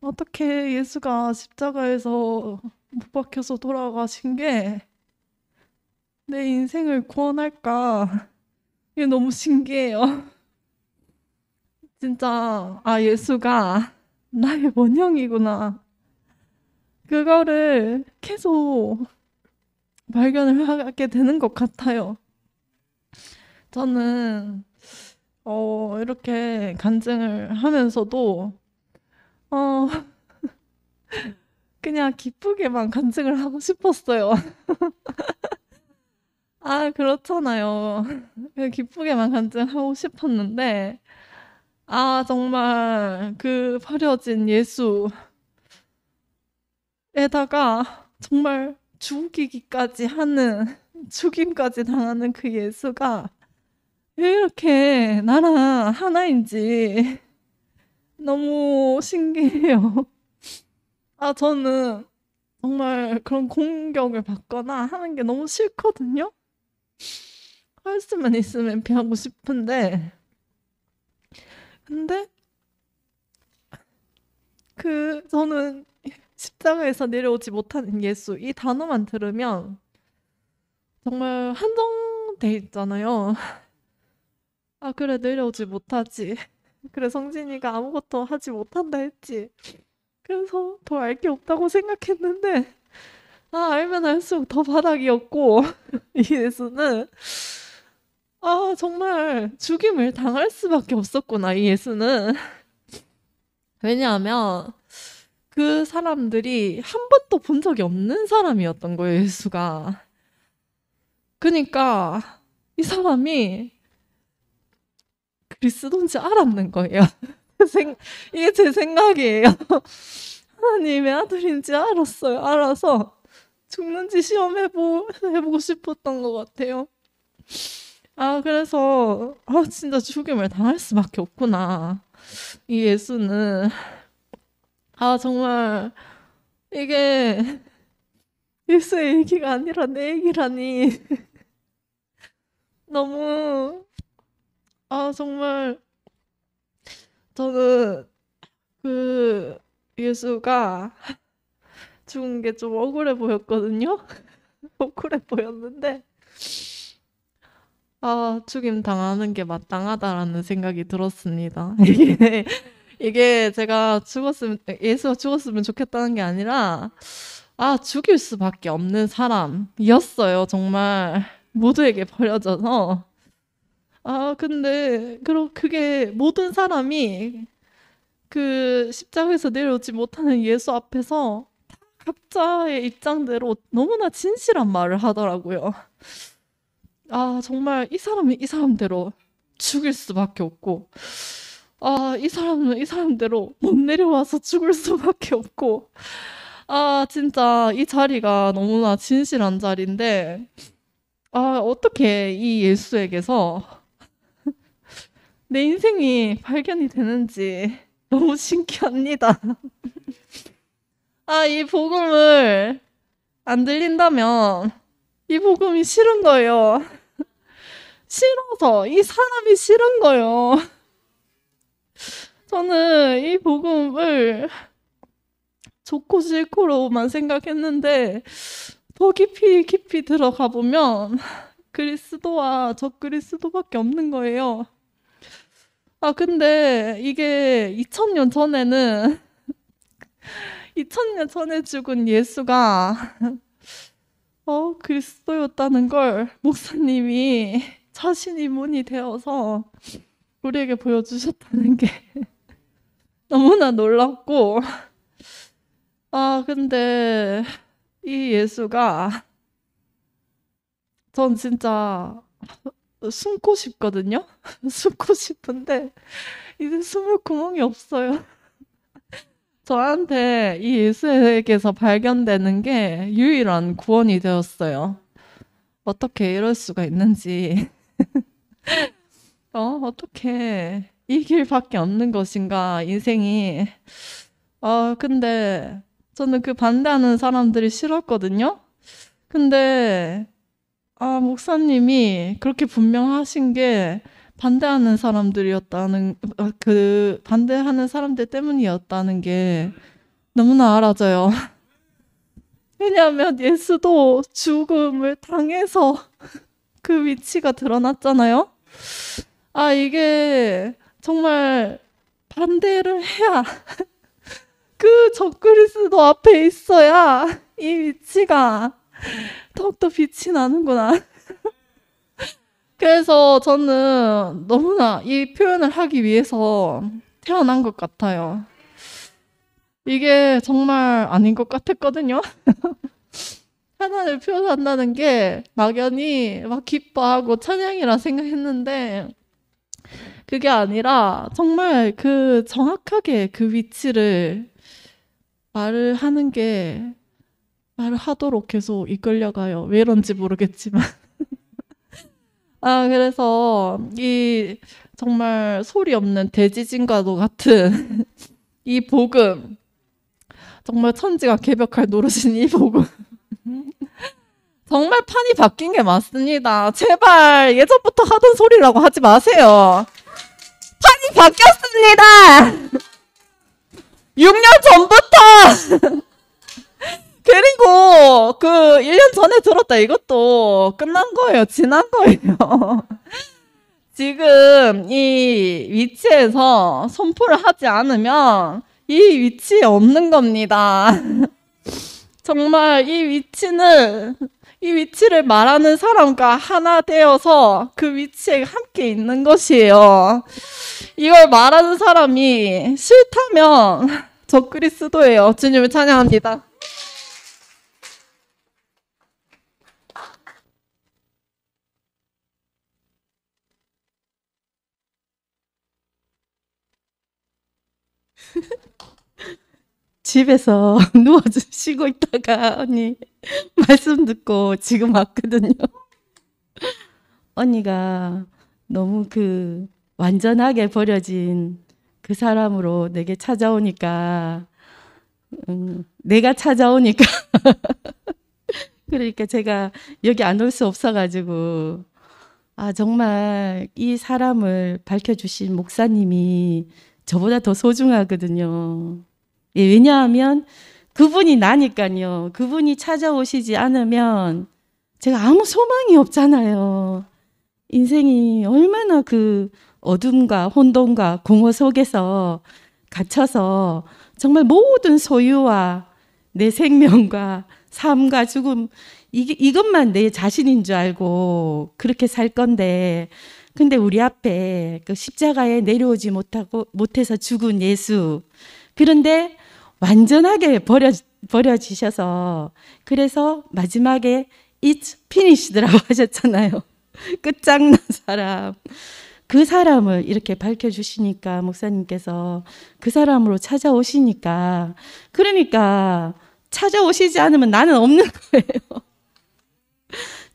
어떻게 예수가 십자가에서 못 박혀서 돌아가신 게내 인생을 구원할까? 이게 너무 신기해요. 진짜, 아, 예수가 나의 원형이구나. 그거를 계속 발견을 하게 되는 것 같아요. 저는, 어, 이렇게 간증을 하면서도, 어, 그냥 기쁘게만 간증을 하고 싶었어요. 아, 그렇잖아요. 그 기쁘게만 간증하고 싶었는데, 아, 정말 그 버려진 예수에다가 정말 죽이기까지 하는, 죽임까지 당하는 그 예수가 왜 이렇게 나랑 하나인지 너무 신기해요. 아, 저는 정말 그런 공격을 받거나 하는 게 너무 싫거든요. 할 수만 있으면 피하고 싶은데 근데 그 저는 십자가에서 내려오지 못한 예수 이 단어만 들으면 정말 한정돼 있잖아요. 아 그래 내려오지 못하지. 그래 성진이가 아무것도 하지 못한다 했지. 그래서 더 알 게 없다고 생각했는데 아, 알면 알수록 더 바닥이었고, 이 예수는, 아, 정말 죽임을 당할 수밖에 없었구나, 이 예수는. 왜냐하면, 그 사람들이 한 번도 본 적이 없는 사람이었던 거예요, 예수가. 그러니까 이 사람이 그리스도인지 알았는 거예요. 이게 제 생각이에요. 하나님의 아들인지 알았어요. 알아서 죽는지 시험해보 해보고 싶었던 것 같아요. 아 그래서 아 진짜 죽임을 당할 수밖에 없구나. 이 예수는 아 정말 이게 예수의 얘기가 아니라 내 얘기라니 너무 아 정말 저는 그 예수가 죽은 게 좀 억울해 보였거든요. 억울해 보였는데 아 죽임 당하는 게 마땅하다라는 생각이 들었습니다. 이게 제가 죽었으면 예수가 죽었으면 좋겠다는 게 아니라 아 죽일 수밖에 없는 사람이었어요. 정말 모두에게 버려져서 아 근데 그럼 그게 모든 사람이 그 십자가에서 내려오지 못하는 예수 앞에서 각자의 입장대로 너무나 진실한 말을 하더라고요. 아, 정말 이 사람은 이 사람대로 죽일 수밖에 없고, 아, 이 사람은 이 사람대로 못 내려와서 죽을 수밖에 없고, 아, 진짜 이 자리가 너무나 진실한 자리인데, 아, 어떻게 이 예수에게서 내 인생이 발견이 되는지 너무 신기합니다. 아, 이 복음을 안 들린다면 이 복음이 싫은 거예요. 싫어서 이 사람이 싫은 거예요. 저는 이 복음을 좋고 싫고로만 생각했는데 더 깊이 깊이 들어가 보면 그리스도와 적그리스도밖에 없는 거예요. 아 근데 이게 2000년 전에는 2000년 전에 죽은 예수가 어, 그리스도였다는 걸 목사님이 자신이 문이 되어서 우리에게 보여주셨다는 게 너무나 놀랍고 아 근데 이 예수가 전 진짜 숨고 싶거든요. 숨고 싶은데 이제 숨을 구멍이 없어요. 저한테 이 예수에게서 발견되는 게 유일한 구원이 되었어요. 어떻게 이럴 수가 있는지. 어, 어떻게 이 길밖에 없는 것인가, 인생이. 어, 근데 저는 그 반대하는 사람들이 싫었거든요. 근데, 아, 목사님이 그렇게 분명하신 게 반대하는 사람들이었다는 그 반대하는 사람들 때문이었다는 게 너무나 알아져요. 왜냐하면 예수도 죽음을 당해서 그 위치가 드러났잖아요. 아 이게 정말 반대를 해야 그 적그리스도 앞에 있어야 이 위치가 더욱더 빛이 나는구나. 그래서 저는 너무나 이 표현을 하기 위해서 태어난 것 같아요. 이게 정말 아닌 것 같았거든요. 하나를 표현한다는 게 막연히 막 기뻐하고 찬양이라 생각했는데 그게 아니라 정말 그 정확하게 그 위치를 말을 하는 게 말을 하도록 계속 이끌려가요. 왜 이런지 모르겠지만. 아, 그래서 이 정말 소리 없는 대지진과도 같은 이 복음. 정말 천지가 개벽할 노릇인 이 복음. 정말 판이 바뀐 게 맞습니다. 제발 예전부터 하던 소리라고 하지 마세요. 판이 바뀌었습니다. 6년 전부터 그리고 그 1년 전에 들었다 이것도 끝난 거예요. 지난 거예요. 지금 이 위치에서 선포를 하지 않으면 이 위치에 없는 겁니다. 정말 이 위치는 이 위치를 말하는 사람과 하나 되어서 그 위치에 함께 있는 것이에요. 이걸 말하는 사람이 싫다면 저 그리스도예요. 주님을 찬양합니다. 집에서 누워 쉬고 있다가 언니 말씀 듣고 지금 왔거든요. 언니가 너무 그 완전하게 버려진 그 사람으로 내게 찾아오니까 음, 내가 찾아오니까 그러니까 제가 여기 안 올 수 없어가지고 아 정말 이 사람을 밝혀주신 목사님이 저보다 더 소중하거든요. 예, 왜냐하면 그분이 나니까요. 그분이 찾아오시지 않으면 제가 아무 소망이 없잖아요. 인생이 얼마나 그 어둠과 혼돈과 공허 속에서 갇혀서 정말 모든 소유와 내 생명과 삶과 죽음 이게 이것만 내 자신인 줄 알고 그렇게 살 건데 근데 우리 앞에 그 십자가에 내려오지 못하고 못해서 죽은 예수. 그런데 완전하게 버려 버려지셔서 그래서 마지막에 it's finished라고 하셨잖아요. 끝장난 사람. 그 사람을 이렇게 밝혀주시니까, 목사님께서 그 사람으로 찾아오시니까, 그러니까 찾아오시지 않으면 나는 없는 거예요.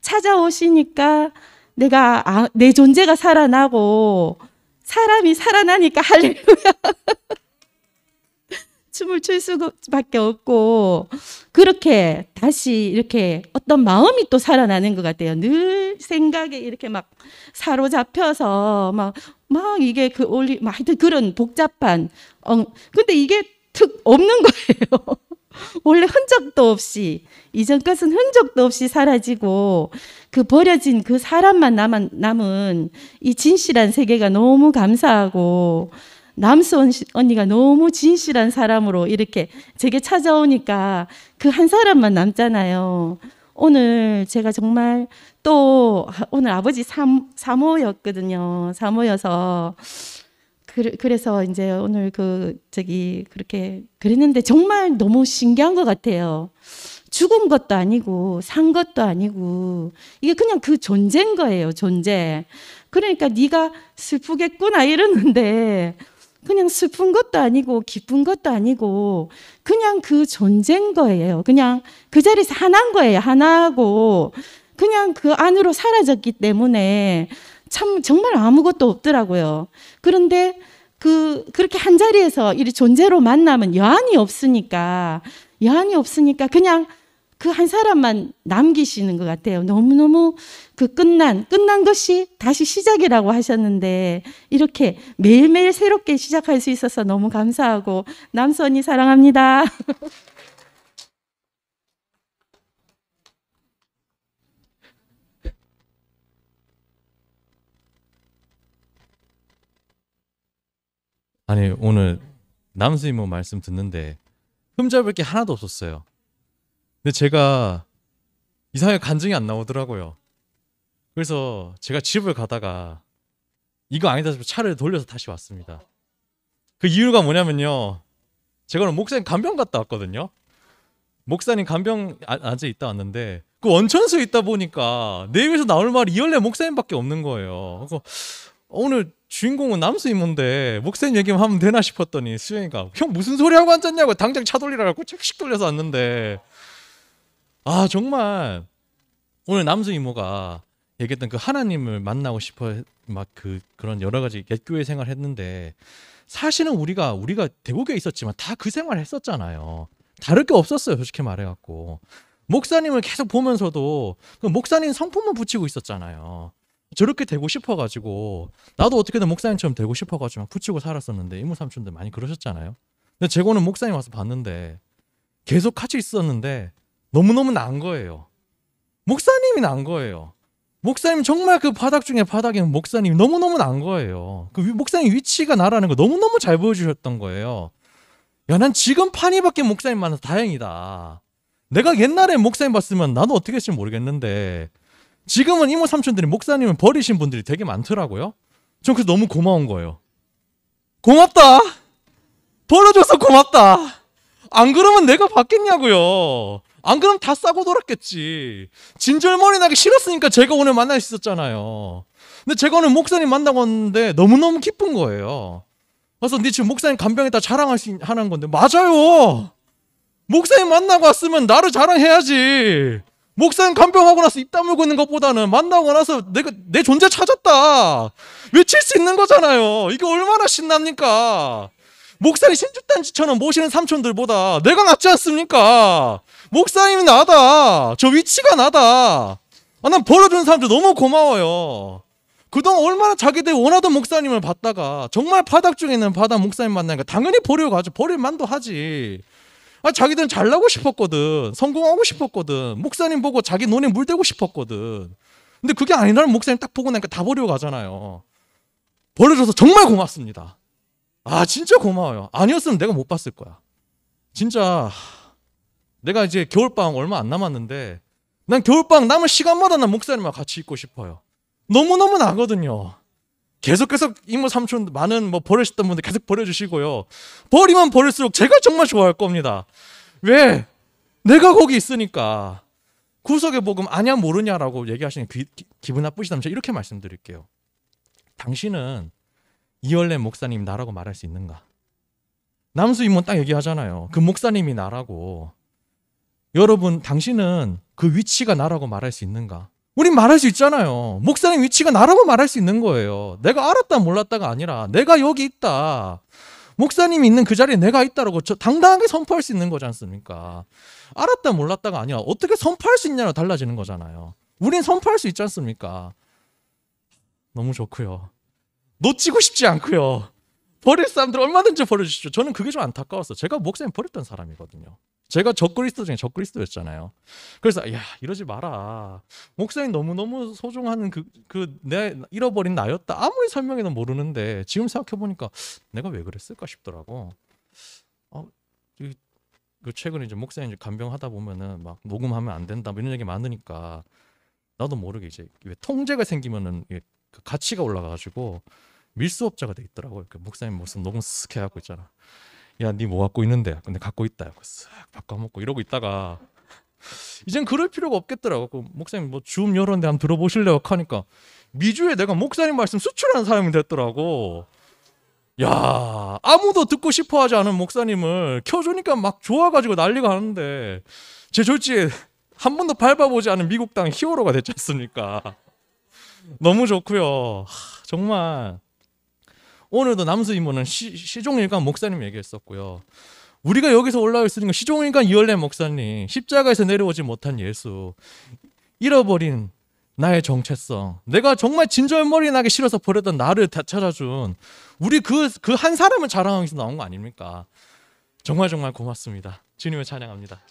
찾아오시니까 내가 아, 내 존재가 살아나고 사람이 살아나니까 할렐루야. 춤을 출 수밖에 없고 그렇게 다시 이렇게 어떤 마음이 또 살아나는 것 같아요. 늘 생각에 이렇게 막 사로잡혀서 막막 막 이게 그 올리 막 하여튼 그런 복잡한 어 근데 이게 특 없는 거예요. 원래 흔적도 없이 이전 것은 흔적도 없이 사라지고 그 버려진 그 사람만 남은 남은 이 진실한 세계가 너무 감사하고 남수 언니가 너무 진실한 사람으로 이렇게 제게 찾아오니까 그 한 사람만 남잖아요. 오늘 제가 정말 또 오늘 아버지 삼, 사모였거든요. 사모여서 그, 그래서 이제 오늘 그 저기 그렇게 그랬는데 정말 너무 신기한 것 같아요. 죽은 것도 아니고 산 것도 아니고 이게 그냥 그 존재인 거예요 존재 그러니까 네가 슬프겠구나 이러는데 그냥 슬픈 것도 아니고 기쁜 것도 아니고 그냥 그 존재인 거예요 그냥 그 자리에서 하나인 거예요 하나고 그냥 그 안으로 사라졌기 때문에 참 정말 아무것도 없더라고요. 그런데 그 그렇게 한 자리에서 이 존재로 만나면 여한이 없으니까 여한이 없으니까 그냥 그 한 사람만 남기시는 것 같아요. 너무너무 그 끝난 끝난 것이 다시 시작이라고 하셨는데 이렇게 매일매일 새롭게 시작할 수 있어서 너무 감사하고 남선이 사랑합니다. 아니 오늘 남수님 뭐 말씀 듣는데 흠잡을 게 하나도 없었어요. 근데 제가 이상하게 간증이 안 나오더라고요. 그래서 제가 집을 가다가 이거 아니다 싶어 차를 돌려서 다시 왔습니다. 그 이유가 뭐냐면요. 제가 오늘 목사님 간병 갔다 왔거든요. 목사님 간병 아직 있다 왔는데 그 원천수 에 있다 보니까 내 입에서 나올 말이 이열래 목사님밖에 없는 거예요. 그래서 오늘 주인공은 남수이모인데 목사님 얘기만 하면 되나 싶었더니 수영이가 형 무슨 소리 하고 앉았냐고 당장 차 돌리라 갖고 착씩 돌려서 왔는데 아 정말 오늘 남수이모가 얘기했던 그 하나님을 만나고 싶어 막 그 그런 여러 가지 옛교회 생활 했는데 사실은 우리가 우리가 대구에 있었지만 다 그 생활 했었잖아요 다를 게 없었어요 솔직히 말해갖고 목사님을 계속 보면서도 그 목사님 성품만 붙이고 있었잖아요 저렇게 되고 싶어가지고 나도 어떻게든 목사님처럼 되고 싶어가지고 막 붙이고 살았었는데 이모 삼촌들 많이 그러셨잖아요. 근데 재고는 목사님 와서 봤는데 계속 같이 있었는데 너무너무 난 거예요. 목사님이 난 거예요. 목사님 정말 그 바닥 중에 바닥인 목사님이 너무너무 난 거예요. 그 목사님 위치가 나라는 거 너무너무 잘 보여주셨던 거예요. 야, 난 지금 판이 밖에 목사님 만나서 다행이다. 내가 옛날에 목사님 봤으면 나도 어떻게 했을지 모르겠는데 지금은 이모 삼촌들이 목사님을 버리신 분들이 되게 많더라고요. 전 그래서 너무 고마운 거예요. 고맙다. 버려줘서 고맙다. 안 그러면 내가 받겠냐고요. 안 그럼 다 싸고 돌았겠지. 진절머리 나기 싫었으니까 제가 오늘 만날 수 있었잖아요. 근데 제가 오늘 목사님 만나고 왔는데 너무너무 기쁜 거예요. 그래서 네 지금 목사님 간병에다 자랑하는 할수 건데 맞아요. 목사님 만나고 왔으면 나를 자랑해야지. 목사님 간병하고 나서 입 다물고 있는 것보다는 만나고 나서 내가 내 존재 찾았다. 외칠 수 있는 거잖아요. 이게 얼마나 신납니까? 목사님 신주단지처럼 모시는 삼촌들보다 내가 낫지 않습니까? 목사님이 나다. 저 위치가 나다. 아, 난 벌어준 사람들 너무 고마워요. 그동안 얼마나 자기들 원하던 목사님을 봤다가 정말 바닥 중에 있는 바닥 목사님 만나니까 당연히 버려가죠. 버릴 만도 하지. 아, 자기들은 잘나고 싶었거든. 성공하고 싶었거든. 목사님 보고 자기 논에 물대고 싶었거든. 근데 그게 아니라는 목사님 딱 보고 나니까 다 버리고 가잖아요. 버려줘서 정말 고맙습니다. 아, 진짜 고마워요. 아니었으면 내가 못 봤을 거야. 진짜 내가 이제 겨울방 얼마 안 남았는데 난 겨울방 남은 시간마다 난 목사님과 같이 있고 싶어요. 너무너무 나거든요. 계속 계속 이모 삼촌 많은 뭐 버리셨던 분들 계속 버려주시고요. 버리면 버릴수록 제가 정말 좋아할 겁니다. 왜? 내가 거기 있으니까. 구석에 복음 아냐 모르냐라고 얘기하시는 기, 기분 나쁘시다면 제가 이렇게 말씀드릴게요. 당신은 이열래 목사님 나라고 말할 수 있는가? 남수 임원 딱 얘기하잖아요. 그 목사님이 나라고. 여러분 당신은 그 위치가 나라고 말할 수 있는가? 우린 말할 수 있잖아요. 목사님 위치가 나라고 말할 수 있는 거예요. 내가 알았다 몰랐다가 아니라 내가 여기 있다. 목사님이 있는 그 자리에 내가 있다라고 당당하게 선포할 수 있는 거지 않습니까? 알았다 몰랐다가 아니라 어떻게 선포할 수 있냐로 달라지는 거잖아요. 우린 선포할 수 있지 않습니까? 너무 좋고요. 놓치고 싶지 않고요. 버릴 사람들 얼마든지 버려주십시오. 저는 그게 좀 안타까웠어요. 제가 목사님 버렸던 사람이거든요. 제가 적그리스도 중에 적그리스도였잖아요. 그래서 야 이러지 마라. 목사님 너무 너무 소중한 그 그내 잃어버린 나였다. 아무리 설명해도 모르는데 지금 생각해 보니까 내가 왜 그랬을까 싶더라고. 어, 이, 그 최근에 이제 목사님 이제 간병하다 보면은 막 녹음하면 안 된다 뭐 이런 얘기 많으니까 나도 모르게 이제 왜 통제가 생기면은 그 가치가 올라가가지고 밀수업자가 돼 있더라고. 그 목사님 무슨 녹음 스케 하고 있잖아. 야니뭐 갖고 있는데 근데 갖고 있다 하고 싹 바꿔먹고 이러고 있다가 이젠 그럴 필요가 없겠더라고 그 목사님 뭐줌 이런 데 한번 들어보실래요 하니까 미주에 내가 목사님 말씀 수출하는 사람이 됐더라고 야 아무도 듣고 싶어 하지 않은 목사님을 켜주니까 막 좋아가지고 난리가 나는데 제 졸지에 한 번도 밟아보지 않은 미국 땅 히어로가 됐지 않습니까 너무 좋고요 정말 오늘도 남수 이모는 시, 종일관 목사님 얘기했었고요. 우리가 여기서 올라와 있으니 시종일관 이열래 목사님 십자가에서 내려오지 못한 예수 잃어버린 나의 정체성 내가 정말 진절머리 나게 싫어서 버렸던 나를 되찾아준 우리 그그 그 사람을 자랑하기 서 나온 거 아닙니까? 정말 정말 고맙습니다. 주님을 찬양합니다.